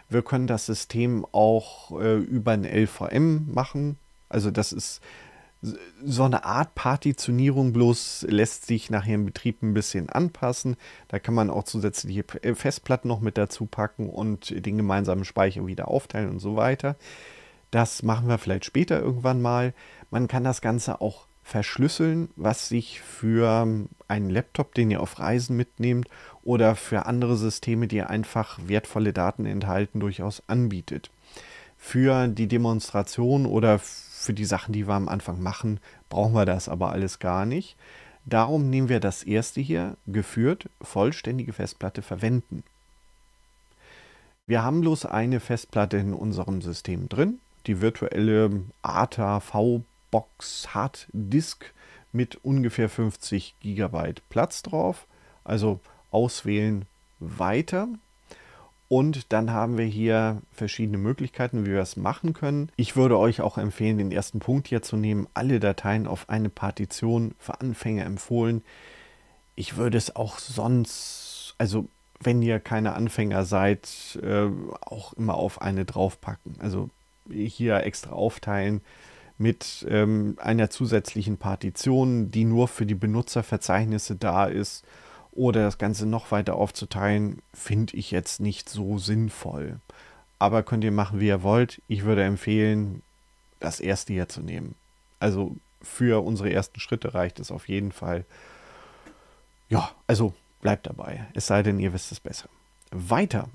Wir können das System auch äh, über ein LVM machen. Also das ist so eine Art Partitionierung, bloß lässt sich nachher im Betrieb ein bisschen anpassen. Da kann man auch zusätzliche äh, Festplatten noch mit dazu packen und den gemeinsamen Speicher wieder aufteilen und so weiter. Das machen wir vielleicht später irgendwann mal. Man kann das Ganze auch verschlüsseln, was sich für einen Laptop, den ihr auf Reisen mitnehmt oder für andere Systeme, die einfach wertvolle Daten enthalten, durchaus anbietet. Für die Demonstration oder für für die Sachen, die wir am Anfang machen, brauchen wir das aber alles gar nicht. Darum nehmen wir das erste hier, geführt, vollständige Festplatte verwenden. Wir haben bloß eine Festplatte in unserem System drin, die virtuelle ATA V-Box Hard Disk mit ungefähr 50 GB Platz drauf. Also auswählen, weiter. Und dann haben wir hier verschiedene Möglichkeiten, wie wir es machen können. Ich würde euch auch empfehlen, den ersten Punkt hier zu nehmen. Alle Dateien auf eine Partition für Anfänger empfohlen. Ich würde es auch sonst, also wenn ihr keine Anfänger seid, äh, auch immer auf eine draufpacken. Also hier extra aufteilen mit ähm, einer zusätzlichen Partition, die nur für die Benutzerverzeichnisse da ist oder das Ganze noch weiter aufzuteilen, finde ich jetzt nicht so sinnvoll. Aber könnt ihr machen, wie ihr wollt. Ich würde empfehlen, das erste hier zu nehmen. Also für unsere ersten Schritte reicht es auf jeden Fall. Ja, also bleibt dabei. Es sei denn, ihr wisst es besser. Weiter.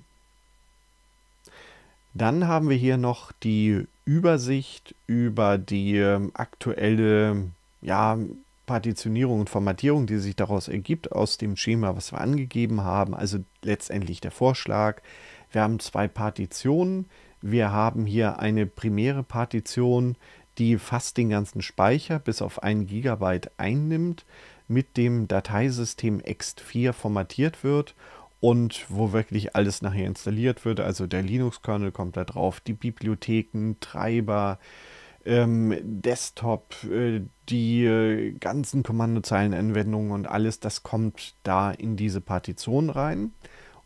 Dann haben wir hier noch die Übersicht über die ähm, aktuelle ja, Partitionierung und Formatierung, die sich daraus ergibt, aus dem Schema, was wir angegeben haben, also letztendlich der Vorschlag. Wir haben zwei Partitionen. Wir haben hier eine primäre Partition, die fast den ganzen Speicher bis auf 1 GB einnimmt, mit dem Dateisystem ext4 formatiert wird und wo wirklich alles nachher installiert wird. Also der Linux-Kernel kommt da drauf, die Bibliotheken, Treiber, äh, ähm, Desktop, äh, die äh, ganzen Kommandozeilenanwendungen und alles, das kommt da in diese Partition rein.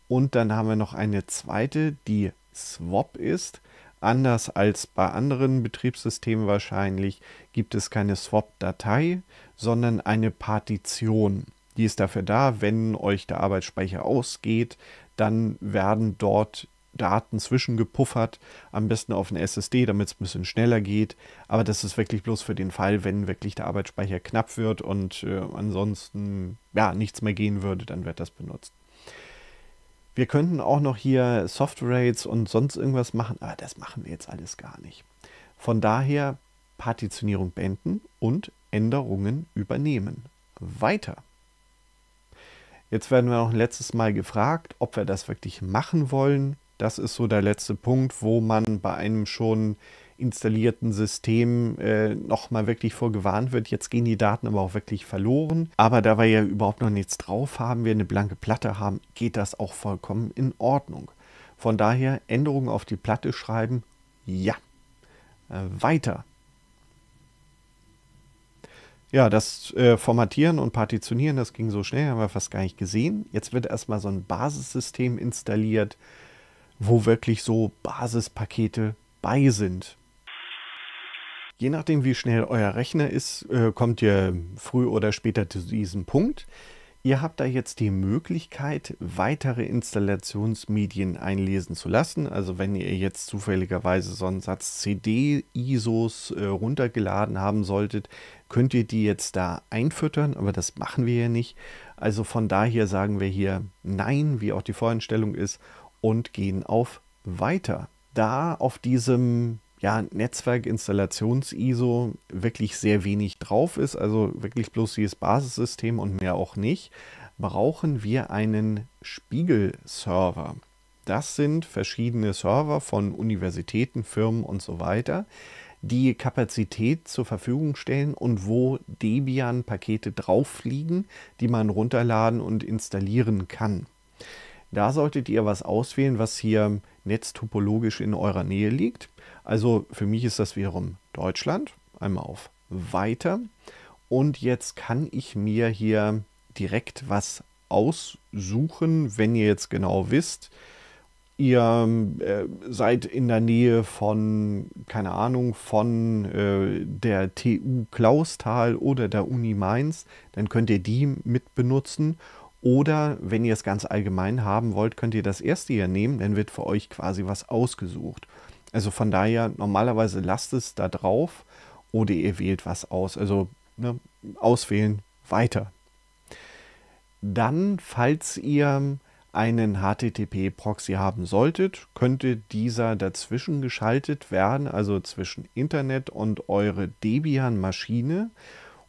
Und dann haben wir noch eine zweite, die Swap ist. Anders als bei anderen Betriebssystemen wahrscheinlich gibt es keine Swap-Datei, sondern eine Partition. Die ist dafür da, wenn euch der Arbeitsspeicher ausgeht, dann werden dort Daten zwischengepuffert, am besten auf eine SSD, damit es ein bisschen schneller geht. Aber das ist wirklich bloß für den Fall, wenn wirklich der Arbeitsspeicher knapp wird und äh, ansonsten ja, nichts mehr gehen würde, dann wird das benutzt. Wir könnten auch noch hier software rates und sonst irgendwas machen, aber das machen wir jetzt alles gar nicht. Von daher Partitionierung beenden und Änderungen übernehmen. Weiter. Jetzt werden wir noch ein letztes Mal gefragt, ob wir das wirklich machen wollen. Das ist so der letzte Punkt, wo man bei einem schon installierten System äh, nochmal wirklich vorgewarnt wird. Jetzt gehen die Daten aber auch wirklich verloren. Aber da wir ja überhaupt noch nichts drauf haben, wir eine blanke Platte haben, geht das auch vollkommen in Ordnung. Von daher Änderungen auf die Platte schreiben, ja. Äh, weiter. Ja, das äh, Formatieren und Partitionieren, das ging so schnell, haben wir fast gar nicht gesehen. Jetzt wird erstmal so ein Basissystem installiert wo wirklich so Basispakete bei sind. Je nachdem, wie schnell euer Rechner ist, äh, kommt ihr früh oder später zu diesem Punkt. Ihr habt da jetzt die Möglichkeit, weitere Installationsmedien einlesen zu lassen. Also wenn ihr jetzt zufälligerweise so einen Satz CD-ISOs äh, runtergeladen haben solltet, könnt ihr die jetzt da einfüttern, aber das machen wir ja nicht. Also von daher sagen wir hier Nein, wie auch die Voreinstellung ist, und gehen auf Weiter. Da auf diesem ja, Netzwerkinstallations-ISO wirklich sehr wenig drauf ist, also wirklich bloß dieses Basissystem und mehr auch nicht, brauchen wir einen Spiegel-Server. Das sind verschiedene Server von Universitäten, Firmen und so weiter, die Kapazität zur Verfügung stellen und wo Debian-Pakete drauf liegen, die man runterladen und installieren kann. Da solltet ihr was auswählen, was hier netztopologisch in eurer Nähe liegt. Also für mich ist das wiederum Deutschland. Einmal auf Weiter. Und jetzt kann ich mir hier direkt was aussuchen, wenn ihr jetzt genau wisst, ihr äh, seid in der Nähe von, keine Ahnung, von äh, der TU Klausthal oder der Uni Mainz, dann könnt ihr die mit benutzen oder wenn ihr es ganz allgemein haben wollt, könnt ihr das erste hier nehmen, dann wird für euch quasi was ausgesucht. Also von daher, normalerweise lasst es da drauf oder ihr wählt was aus. Also ne, auswählen, weiter. Dann, falls ihr einen HTTP-Proxy haben solltet, könnte dieser dazwischen geschaltet werden, also zwischen Internet und eure Debian-Maschine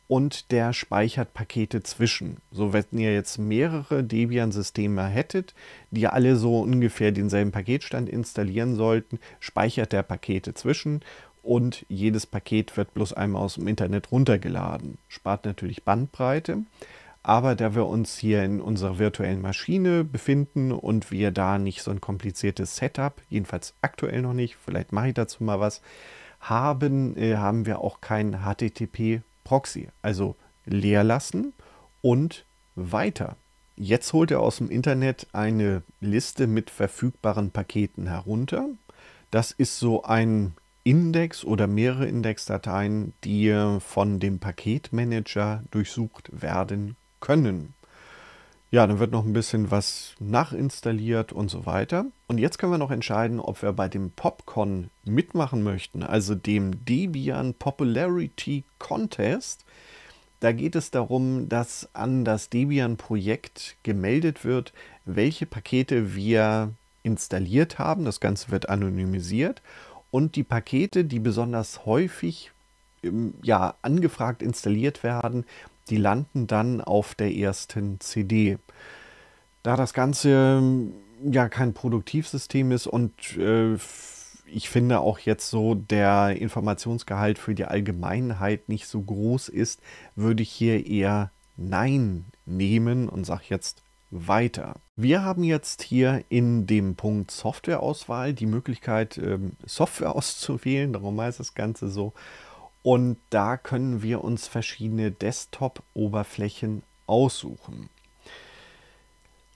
und der speichert Pakete zwischen. So, wenn ihr jetzt mehrere Debian-Systeme hättet, die alle so ungefähr denselben Paketstand installieren sollten, speichert der Pakete zwischen und jedes Paket wird bloß einmal aus dem Internet runtergeladen. Spart natürlich Bandbreite. Aber da wir uns hier in unserer virtuellen Maschine befinden und wir da nicht so ein kompliziertes Setup, jedenfalls aktuell noch nicht, vielleicht mache ich dazu mal was, haben, äh, haben wir auch kein HTTP Proxy, also leer lassen und weiter. Jetzt holt er aus dem Internet eine Liste mit verfügbaren Paketen herunter. Das ist so ein Index oder mehrere Indexdateien, die von dem Paketmanager durchsucht werden können. Ja, dann wird noch ein bisschen was nachinstalliert und so weiter. Und jetzt können wir noch entscheiden, ob wir bei dem Popcon mitmachen möchten, also dem Debian Popularity Contest. Da geht es darum, dass an das Debian-Projekt gemeldet wird, welche Pakete wir installiert haben. Das Ganze wird anonymisiert. Und die Pakete, die besonders häufig ähm, ja, angefragt installiert werden, die landen dann auf der ersten CD. Da das Ganze hm, ja kein Produktivsystem ist und äh, ich finde auch jetzt so der Informationsgehalt für die Allgemeinheit nicht so groß ist, würde ich hier eher Nein nehmen und sage jetzt weiter. Wir haben jetzt hier in dem Punkt Softwareauswahl die Möglichkeit, ähm, Software auszuwählen, darum heißt das Ganze so. Und da können wir uns verschiedene Desktop-Oberflächen aussuchen.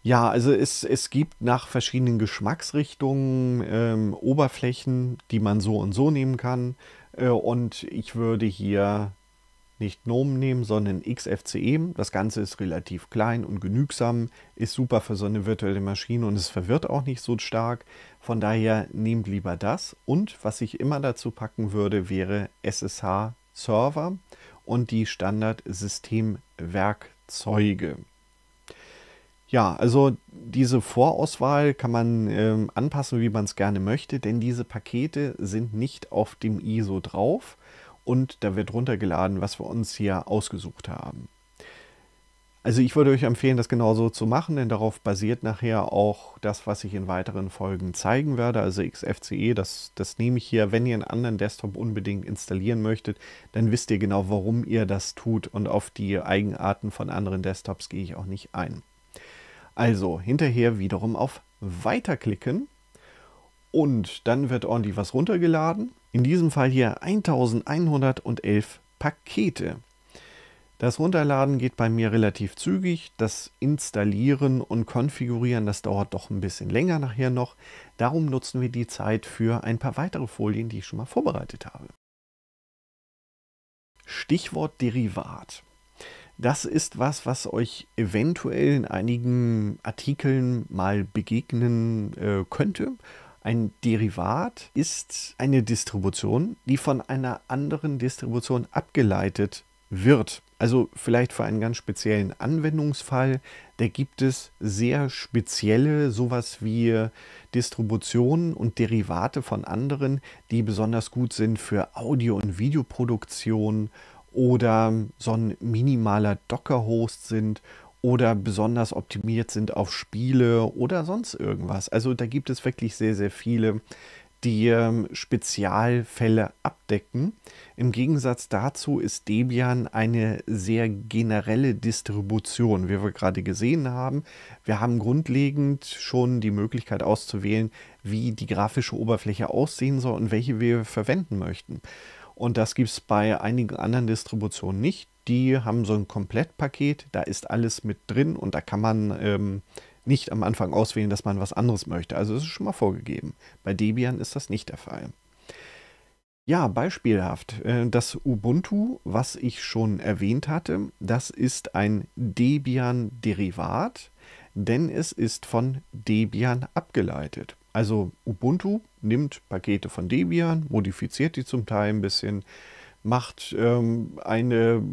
Ja, also es, es gibt nach verschiedenen Geschmacksrichtungen ähm, Oberflächen, die man so und so nehmen kann. Äh, und ich würde hier nicht GNOME nehmen, sondern XFCE. Das Ganze ist relativ klein und genügsam, ist super für so eine virtuelle Maschine und es verwirrt auch nicht so stark. Von daher nehmt lieber das. Und was ich immer dazu packen würde, wäre SSH Server und die Standard-Systemwerkzeuge. Ja, also diese Vorauswahl kann man ähm, anpassen, wie man es gerne möchte, denn diese Pakete sind nicht auf dem ISO drauf, und da wird runtergeladen, was wir uns hier ausgesucht haben. Also ich würde euch empfehlen, das genauso zu machen, denn darauf basiert nachher auch das, was ich in weiteren Folgen zeigen werde. Also XFCE, das, das nehme ich hier. Wenn ihr einen anderen Desktop unbedingt installieren möchtet, dann wisst ihr genau, warum ihr das tut und auf die Eigenarten von anderen Desktops gehe ich auch nicht ein. Also hinterher wiederum auf Weiterklicken und dann wird ordentlich was runtergeladen in diesem Fall hier 1111 Pakete. Das Runterladen geht bei mir relativ zügig. Das Installieren und Konfigurieren, das dauert doch ein bisschen länger nachher noch. Darum nutzen wir die Zeit für ein paar weitere Folien, die ich schon mal vorbereitet habe. Stichwort Derivat. Das ist was, was euch eventuell in einigen Artikeln mal begegnen äh, könnte ein Derivat ist eine Distribution, die von einer anderen Distribution abgeleitet wird. Also vielleicht für einen ganz speziellen Anwendungsfall, da gibt es sehr spezielle sowas wie Distributionen und Derivate von anderen, die besonders gut sind für Audio- und Videoproduktion oder so ein minimaler Docker-Host sind oder besonders optimiert sind auf Spiele oder sonst irgendwas. Also da gibt es wirklich sehr, sehr viele, die ähm, Spezialfälle abdecken. Im Gegensatz dazu ist Debian eine sehr generelle Distribution, wie wir gerade gesehen haben. Wir haben grundlegend schon die Möglichkeit auszuwählen, wie die grafische Oberfläche aussehen soll und welche wir verwenden möchten. Und das gibt es bei einigen anderen Distributionen nicht die haben so ein Komplettpaket, da ist alles mit drin und da kann man ähm, nicht am Anfang auswählen, dass man was anderes möchte. Also es ist schon mal vorgegeben. Bei Debian ist das nicht der Fall. Ja, beispielhaft. Äh, das Ubuntu, was ich schon erwähnt hatte, das ist ein Debian-Derivat, denn es ist von Debian abgeleitet. Also Ubuntu nimmt Pakete von Debian, modifiziert die zum Teil ein bisschen, macht ähm, eine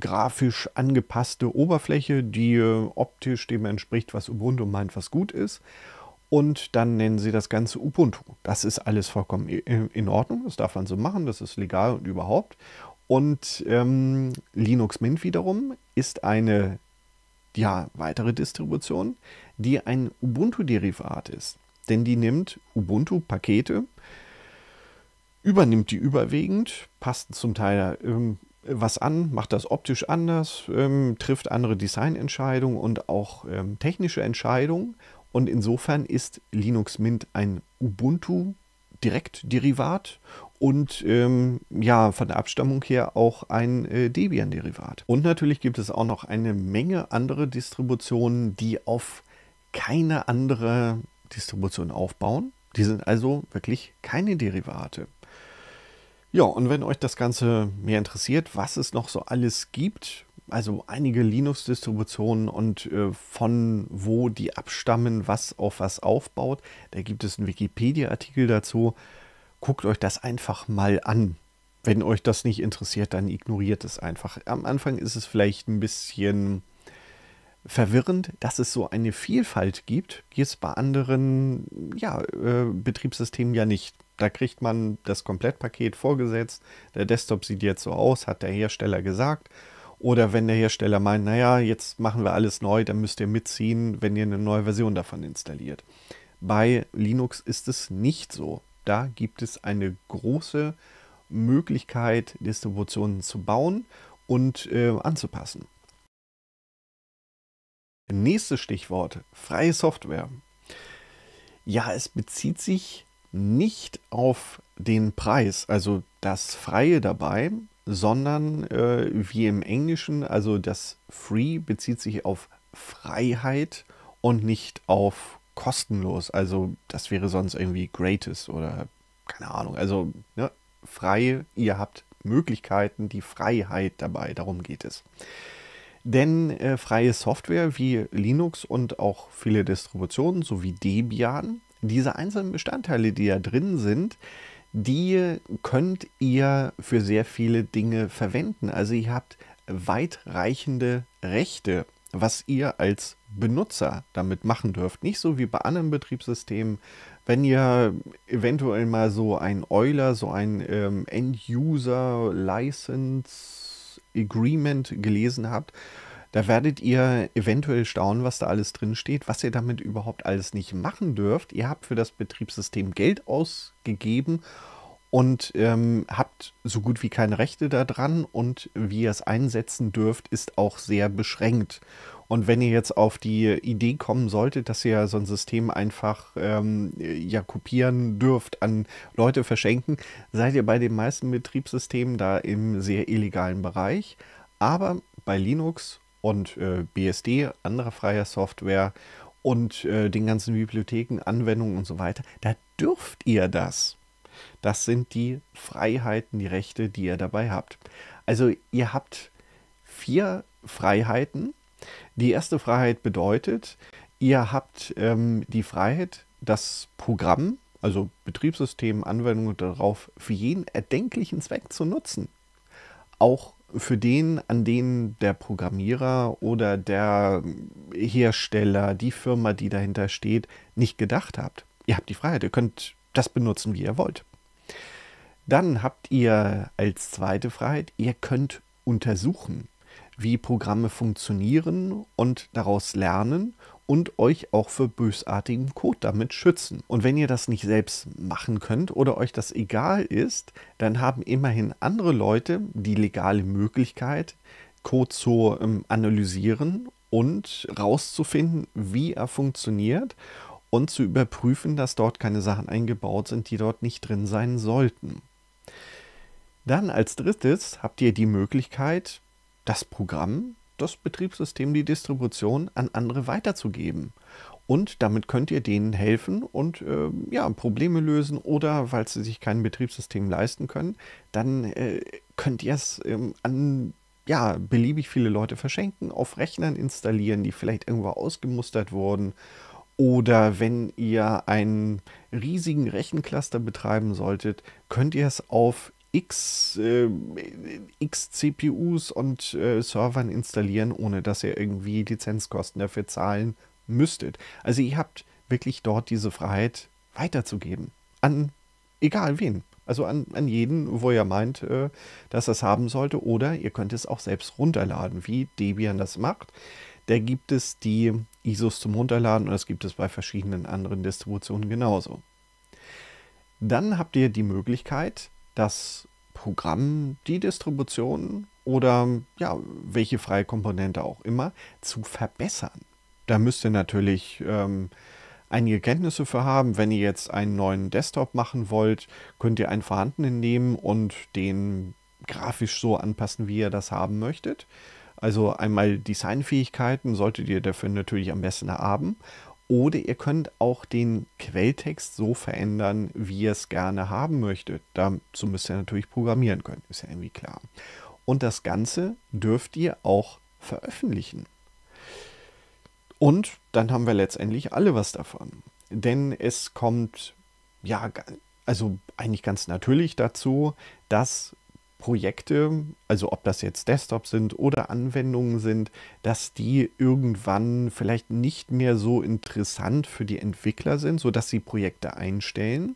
grafisch angepasste Oberfläche, die äh, optisch dem entspricht, was Ubuntu meint, was gut ist. Und dann nennen sie das Ganze Ubuntu. Das ist alles vollkommen äh, in Ordnung, das darf man so machen, das ist legal und überhaupt. Und ähm, Linux Mint wiederum ist eine ja, weitere Distribution, die ein Ubuntu-Derivat ist. Denn die nimmt Ubuntu-Pakete, übernimmt die überwiegend, passt zum Teil ähm, was an, macht das optisch anders, ähm, trifft andere Designentscheidungen und auch ähm, technische Entscheidungen. Und insofern ist Linux Mint ein Ubuntu direkt derivat und ähm, ja, von der Abstammung her auch ein äh, Debian-Derivat. Und natürlich gibt es auch noch eine Menge andere Distributionen, die auf keine andere Distribution aufbauen. Die sind also wirklich keine Derivate. Ja, und wenn euch das Ganze mehr interessiert, was es noch so alles gibt, also einige Linux-Distributionen und äh, von wo die abstammen, was auf was aufbaut, da gibt es einen Wikipedia-Artikel dazu. Guckt euch das einfach mal an. Wenn euch das nicht interessiert, dann ignoriert es einfach. Am Anfang ist es vielleicht ein bisschen verwirrend, dass es so eine Vielfalt gibt, die es bei anderen ja, äh, Betriebssystemen ja nicht. Da kriegt man das Komplettpaket vorgesetzt. Der Desktop sieht jetzt so aus, hat der Hersteller gesagt. Oder wenn der Hersteller meint, naja, jetzt machen wir alles neu, dann müsst ihr mitziehen, wenn ihr eine neue Version davon installiert. Bei Linux ist es nicht so. Da gibt es eine große Möglichkeit, Distributionen zu bauen und äh, anzupassen. Nächstes Stichwort, freie Software. Ja, es bezieht sich nicht auf den Preis, also das Freie dabei, sondern äh, wie im Englischen, also das Free bezieht sich auf Freiheit und nicht auf kostenlos. Also das wäre sonst irgendwie Greatest oder keine Ahnung. Also ne, frei, ihr habt Möglichkeiten, die Freiheit dabei, darum geht es. Denn äh, freie Software wie Linux und auch viele Distributionen sowie Debian diese einzelnen Bestandteile, die da drin sind, die könnt ihr für sehr viele Dinge verwenden. Also ihr habt weitreichende Rechte, was ihr als Benutzer damit machen dürft. Nicht so wie bei anderen Betriebssystemen, wenn ihr eventuell mal so ein Euler, so ein ähm, End-User-License-Agreement gelesen habt da werdet ihr eventuell staunen, was da alles drin steht, was ihr damit überhaupt alles nicht machen dürft. Ihr habt für das Betriebssystem Geld ausgegeben und ähm, habt so gut wie keine Rechte daran und wie ihr es einsetzen dürft, ist auch sehr beschränkt. Und wenn ihr jetzt auf die Idee kommen solltet, dass ihr so ein System einfach ähm, ja kopieren dürft, an Leute verschenken, seid ihr bei den meisten Betriebssystemen da im sehr illegalen Bereich. Aber bei Linux und äh, BSD, andere freie Software und äh, den ganzen Bibliotheken, Anwendungen und so weiter, da dürft ihr das. Das sind die Freiheiten, die Rechte, die ihr dabei habt. Also ihr habt vier Freiheiten. Die erste Freiheit bedeutet, ihr habt ähm, die Freiheit, das Programm, also Betriebssystem, Anwendungen darauf, für jeden erdenklichen Zweck zu nutzen. Auch für den, an den der Programmierer oder der Hersteller, die Firma, die dahinter steht, nicht gedacht habt. Ihr habt die Freiheit, ihr könnt das benutzen, wie ihr wollt. Dann habt ihr als zweite Freiheit, ihr könnt untersuchen, wie Programme funktionieren und daraus lernen und euch auch für bösartigen Code damit schützen. Und wenn ihr das nicht selbst machen könnt oder euch das egal ist, dann haben immerhin andere Leute die legale Möglichkeit, Code zu ähm, analysieren und rauszufinden, wie er funktioniert und zu überprüfen, dass dort keine Sachen eingebaut sind, die dort nicht drin sein sollten. Dann als drittes habt ihr die Möglichkeit, das Programm das Betriebssystem die Distribution an andere weiterzugeben. Und damit könnt ihr denen helfen und äh, ja, Probleme lösen oder, weil sie sich kein Betriebssystem leisten können, dann äh, könnt ihr es ähm, an ja, beliebig viele Leute verschenken, auf Rechnern installieren, die vielleicht irgendwo ausgemustert wurden. Oder wenn ihr einen riesigen Rechencluster betreiben solltet, könnt ihr es auf x, äh, x CPUs und äh, Servern installieren, ohne dass ihr irgendwie Lizenzkosten dafür zahlen müsstet. Also ihr habt wirklich dort diese Freiheit weiterzugeben. An egal wen. Also an, an jeden, wo ihr meint, äh, dass das haben sollte. Oder ihr könnt es auch selbst runterladen, wie Debian das macht. Da gibt es die ISOs zum Runterladen und das gibt es bei verschiedenen anderen Distributionen genauso. Dann habt ihr die Möglichkeit, das Programm, die Distribution oder ja, welche freie Komponente auch immer zu verbessern. Da müsst ihr natürlich ähm, einige Kenntnisse für haben. Wenn ihr jetzt einen neuen Desktop machen wollt, könnt ihr einen vorhandenen nehmen und den grafisch so anpassen, wie ihr das haben möchtet. Also einmal Designfähigkeiten solltet ihr dafür natürlich am besten haben oder ihr könnt auch den Quelltext so verändern, wie ihr es gerne haben möchtet. Dazu müsst ihr natürlich programmieren können, ist ja irgendwie klar. Und das Ganze dürft ihr auch veröffentlichen. Und dann haben wir letztendlich alle was davon. Denn es kommt, ja, also eigentlich ganz natürlich dazu, dass Projekte, also ob das jetzt Desktop sind oder Anwendungen sind, dass die irgendwann vielleicht nicht mehr so interessant für die Entwickler sind, sodass sie Projekte einstellen.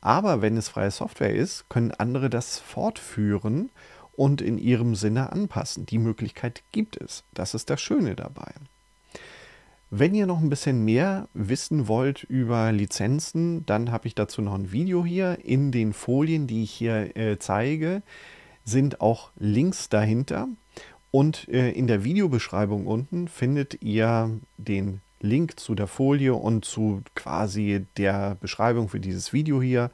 Aber wenn es freie Software ist, können andere das fortführen und in ihrem Sinne anpassen. Die Möglichkeit gibt es. Das ist das Schöne dabei. Wenn ihr noch ein bisschen mehr wissen wollt über Lizenzen, dann habe ich dazu noch ein Video hier in den Folien, die ich hier äh, zeige sind auch Links dahinter. Und äh, in der Videobeschreibung unten findet ihr den Link zu der Folie und zu quasi der Beschreibung für dieses Video hier.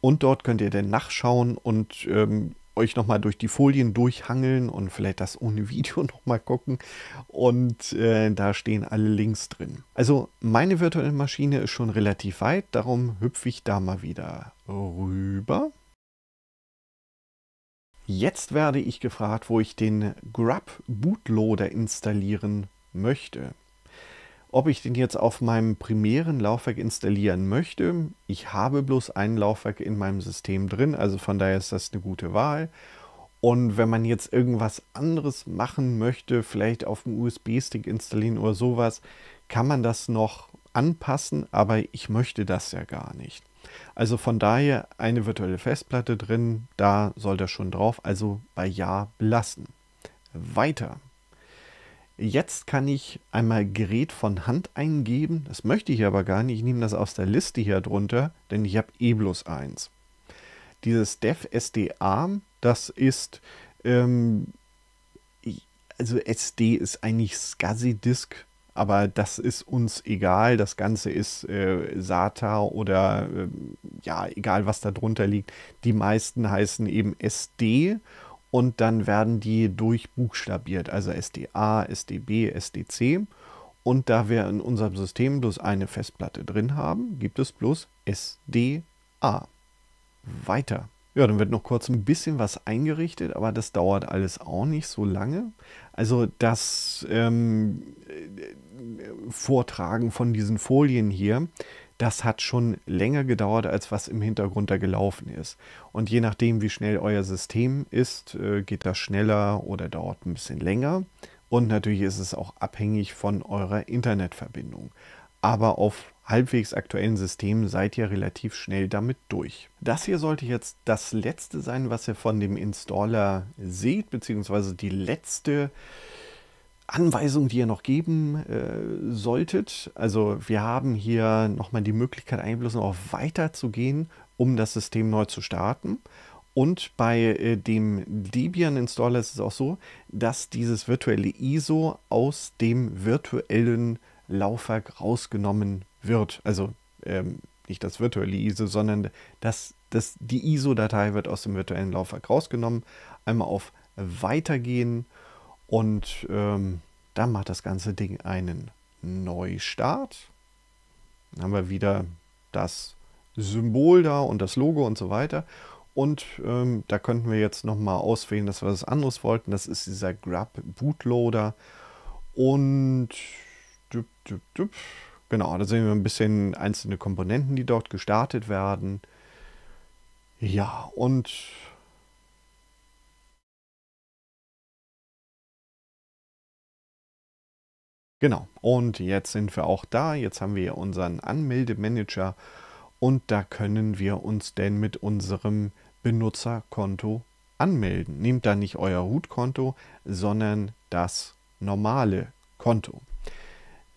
Und dort könnt ihr dann nachschauen und ähm, euch nochmal durch die Folien durchhangeln und vielleicht das ohne Video nochmal gucken. Und äh, da stehen alle Links drin. Also meine virtuelle Maschine ist schon relativ weit, darum hüpfe ich da mal wieder rüber. Jetzt werde ich gefragt, wo ich den Grub Bootloader installieren möchte. Ob ich den jetzt auf meinem primären Laufwerk installieren möchte, ich habe bloß ein Laufwerk in meinem System drin, also von daher ist das eine gute Wahl. Und wenn man jetzt irgendwas anderes machen möchte, vielleicht auf dem USB-Stick installieren oder sowas, kann man das noch anpassen, aber ich möchte das ja gar nicht. Also von daher eine virtuelle Festplatte drin, da soll das schon drauf, also bei Ja belassen. Weiter. Jetzt kann ich einmal Gerät von Hand eingeben. Das möchte ich aber gar nicht. Ich nehme das aus der Liste hier drunter, denn ich habe eh bloß eins. Dieses Dev SDA, das ist, ähm, also SD ist eigentlich SCSI-Disk aber das ist uns egal. Das Ganze ist äh, SATA oder äh, ja, egal was da drunter liegt. Die meisten heißen eben SD und dann werden die durchbuchstabiert, also SDA, SDB, SDC. Und da wir in unserem System bloß eine Festplatte drin haben, gibt es bloß SDA. Weiter. Ja, dann wird noch kurz ein bisschen was eingerichtet, aber das dauert alles auch nicht so lange. Also das ähm, Vortragen von diesen Folien hier, das hat schon länger gedauert, als was im Hintergrund da gelaufen ist. Und je nachdem, wie schnell euer System ist, äh, geht das schneller oder dauert ein bisschen länger. Und natürlich ist es auch abhängig von eurer Internetverbindung. Aber auf halbwegs aktuellen System seid ihr relativ schnell damit durch. Das hier sollte jetzt das letzte sein, was ihr von dem Installer seht, beziehungsweise die letzte Anweisung, die ihr noch geben äh, solltet. Also wir haben hier nochmal die Möglichkeit, Einfluss auf weiter zu gehen, um das System neu zu starten. Und bei äh, dem Debian-Installer ist es auch so, dass dieses virtuelle ISO aus dem virtuellen Laufwerk rausgenommen wird. Also ähm, nicht das virtuelle ISO, sondern das, das, die ISO-Datei wird aus dem virtuellen Laufwerk rausgenommen, einmal auf Weitergehen und ähm, dann macht das ganze Ding einen Neustart. Dann haben wir wieder das Symbol da und das Logo und so weiter. Und ähm, da könnten wir jetzt nochmal auswählen, dass wir was anderes wollten. Das ist dieser Grub Bootloader. Und düpp, düpp, düpp. Genau, da sehen wir ein bisschen einzelne Komponenten, die dort gestartet werden. Ja, und Genau, und jetzt sind wir auch da. Jetzt haben wir unseren Anmeldemanager und da können wir uns denn mit unserem Benutzerkonto anmelden. Nehmt da nicht euer Root-Konto, sondern das normale Konto.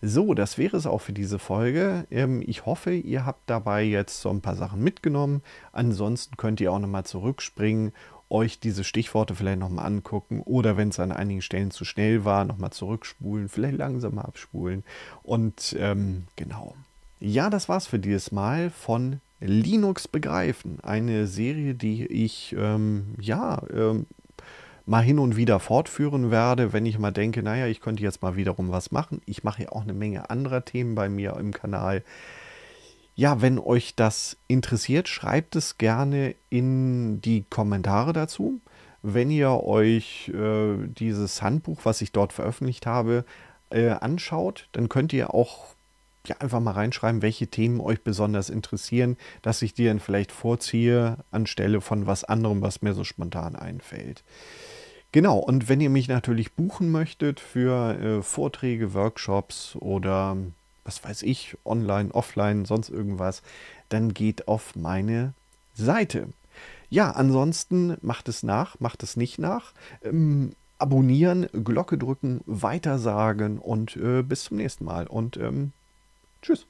So, das wäre es auch für diese Folge. Ähm, ich hoffe, ihr habt dabei jetzt so ein paar Sachen mitgenommen. Ansonsten könnt ihr auch nochmal zurückspringen, euch diese Stichworte vielleicht nochmal angucken oder wenn es an einigen Stellen zu schnell war, nochmal zurückspulen, vielleicht langsamer abspulen. Und ähm, genau. Ja, das war's für dieses Mal von Linux begreifen. Eine Serie, die ich ähm, ja ähm, mal hin und wieder fortführen werde, wenn ich mal denke, naja, ich könnte jetzt mal wiederum was machen. Ich mache ja auch eine Menge anderer Themen bei mir im Kanal. Ja, wenn euch das interessiert, schreibt es gerne in die Kommentare dazu. Wenn ihr euch äh, dieses Handbuch, was ich dort veröffentlicht habe, äh, anschaut, dann könnt ihr auch ja, einfach mal reinschreiben, welche Themen euch besonders interessieren, dass ich die dann vielleicht vorziehe anstelle von was anderem, was mir so spontan einfällt. Genau, und wenn ihr mich natürlich buchen möchtet für äh, Vorträge, Workshops oder was weiß ich, online, offline, sonst irgendwas, dann geht auf meine Seite. Ja, ansonsten macht es nach, macht es nicht nach. Ähm, abonnieren, Glocke drücken, weitersagen und äh, bis zum nächsten Mal und ähm, tschüss.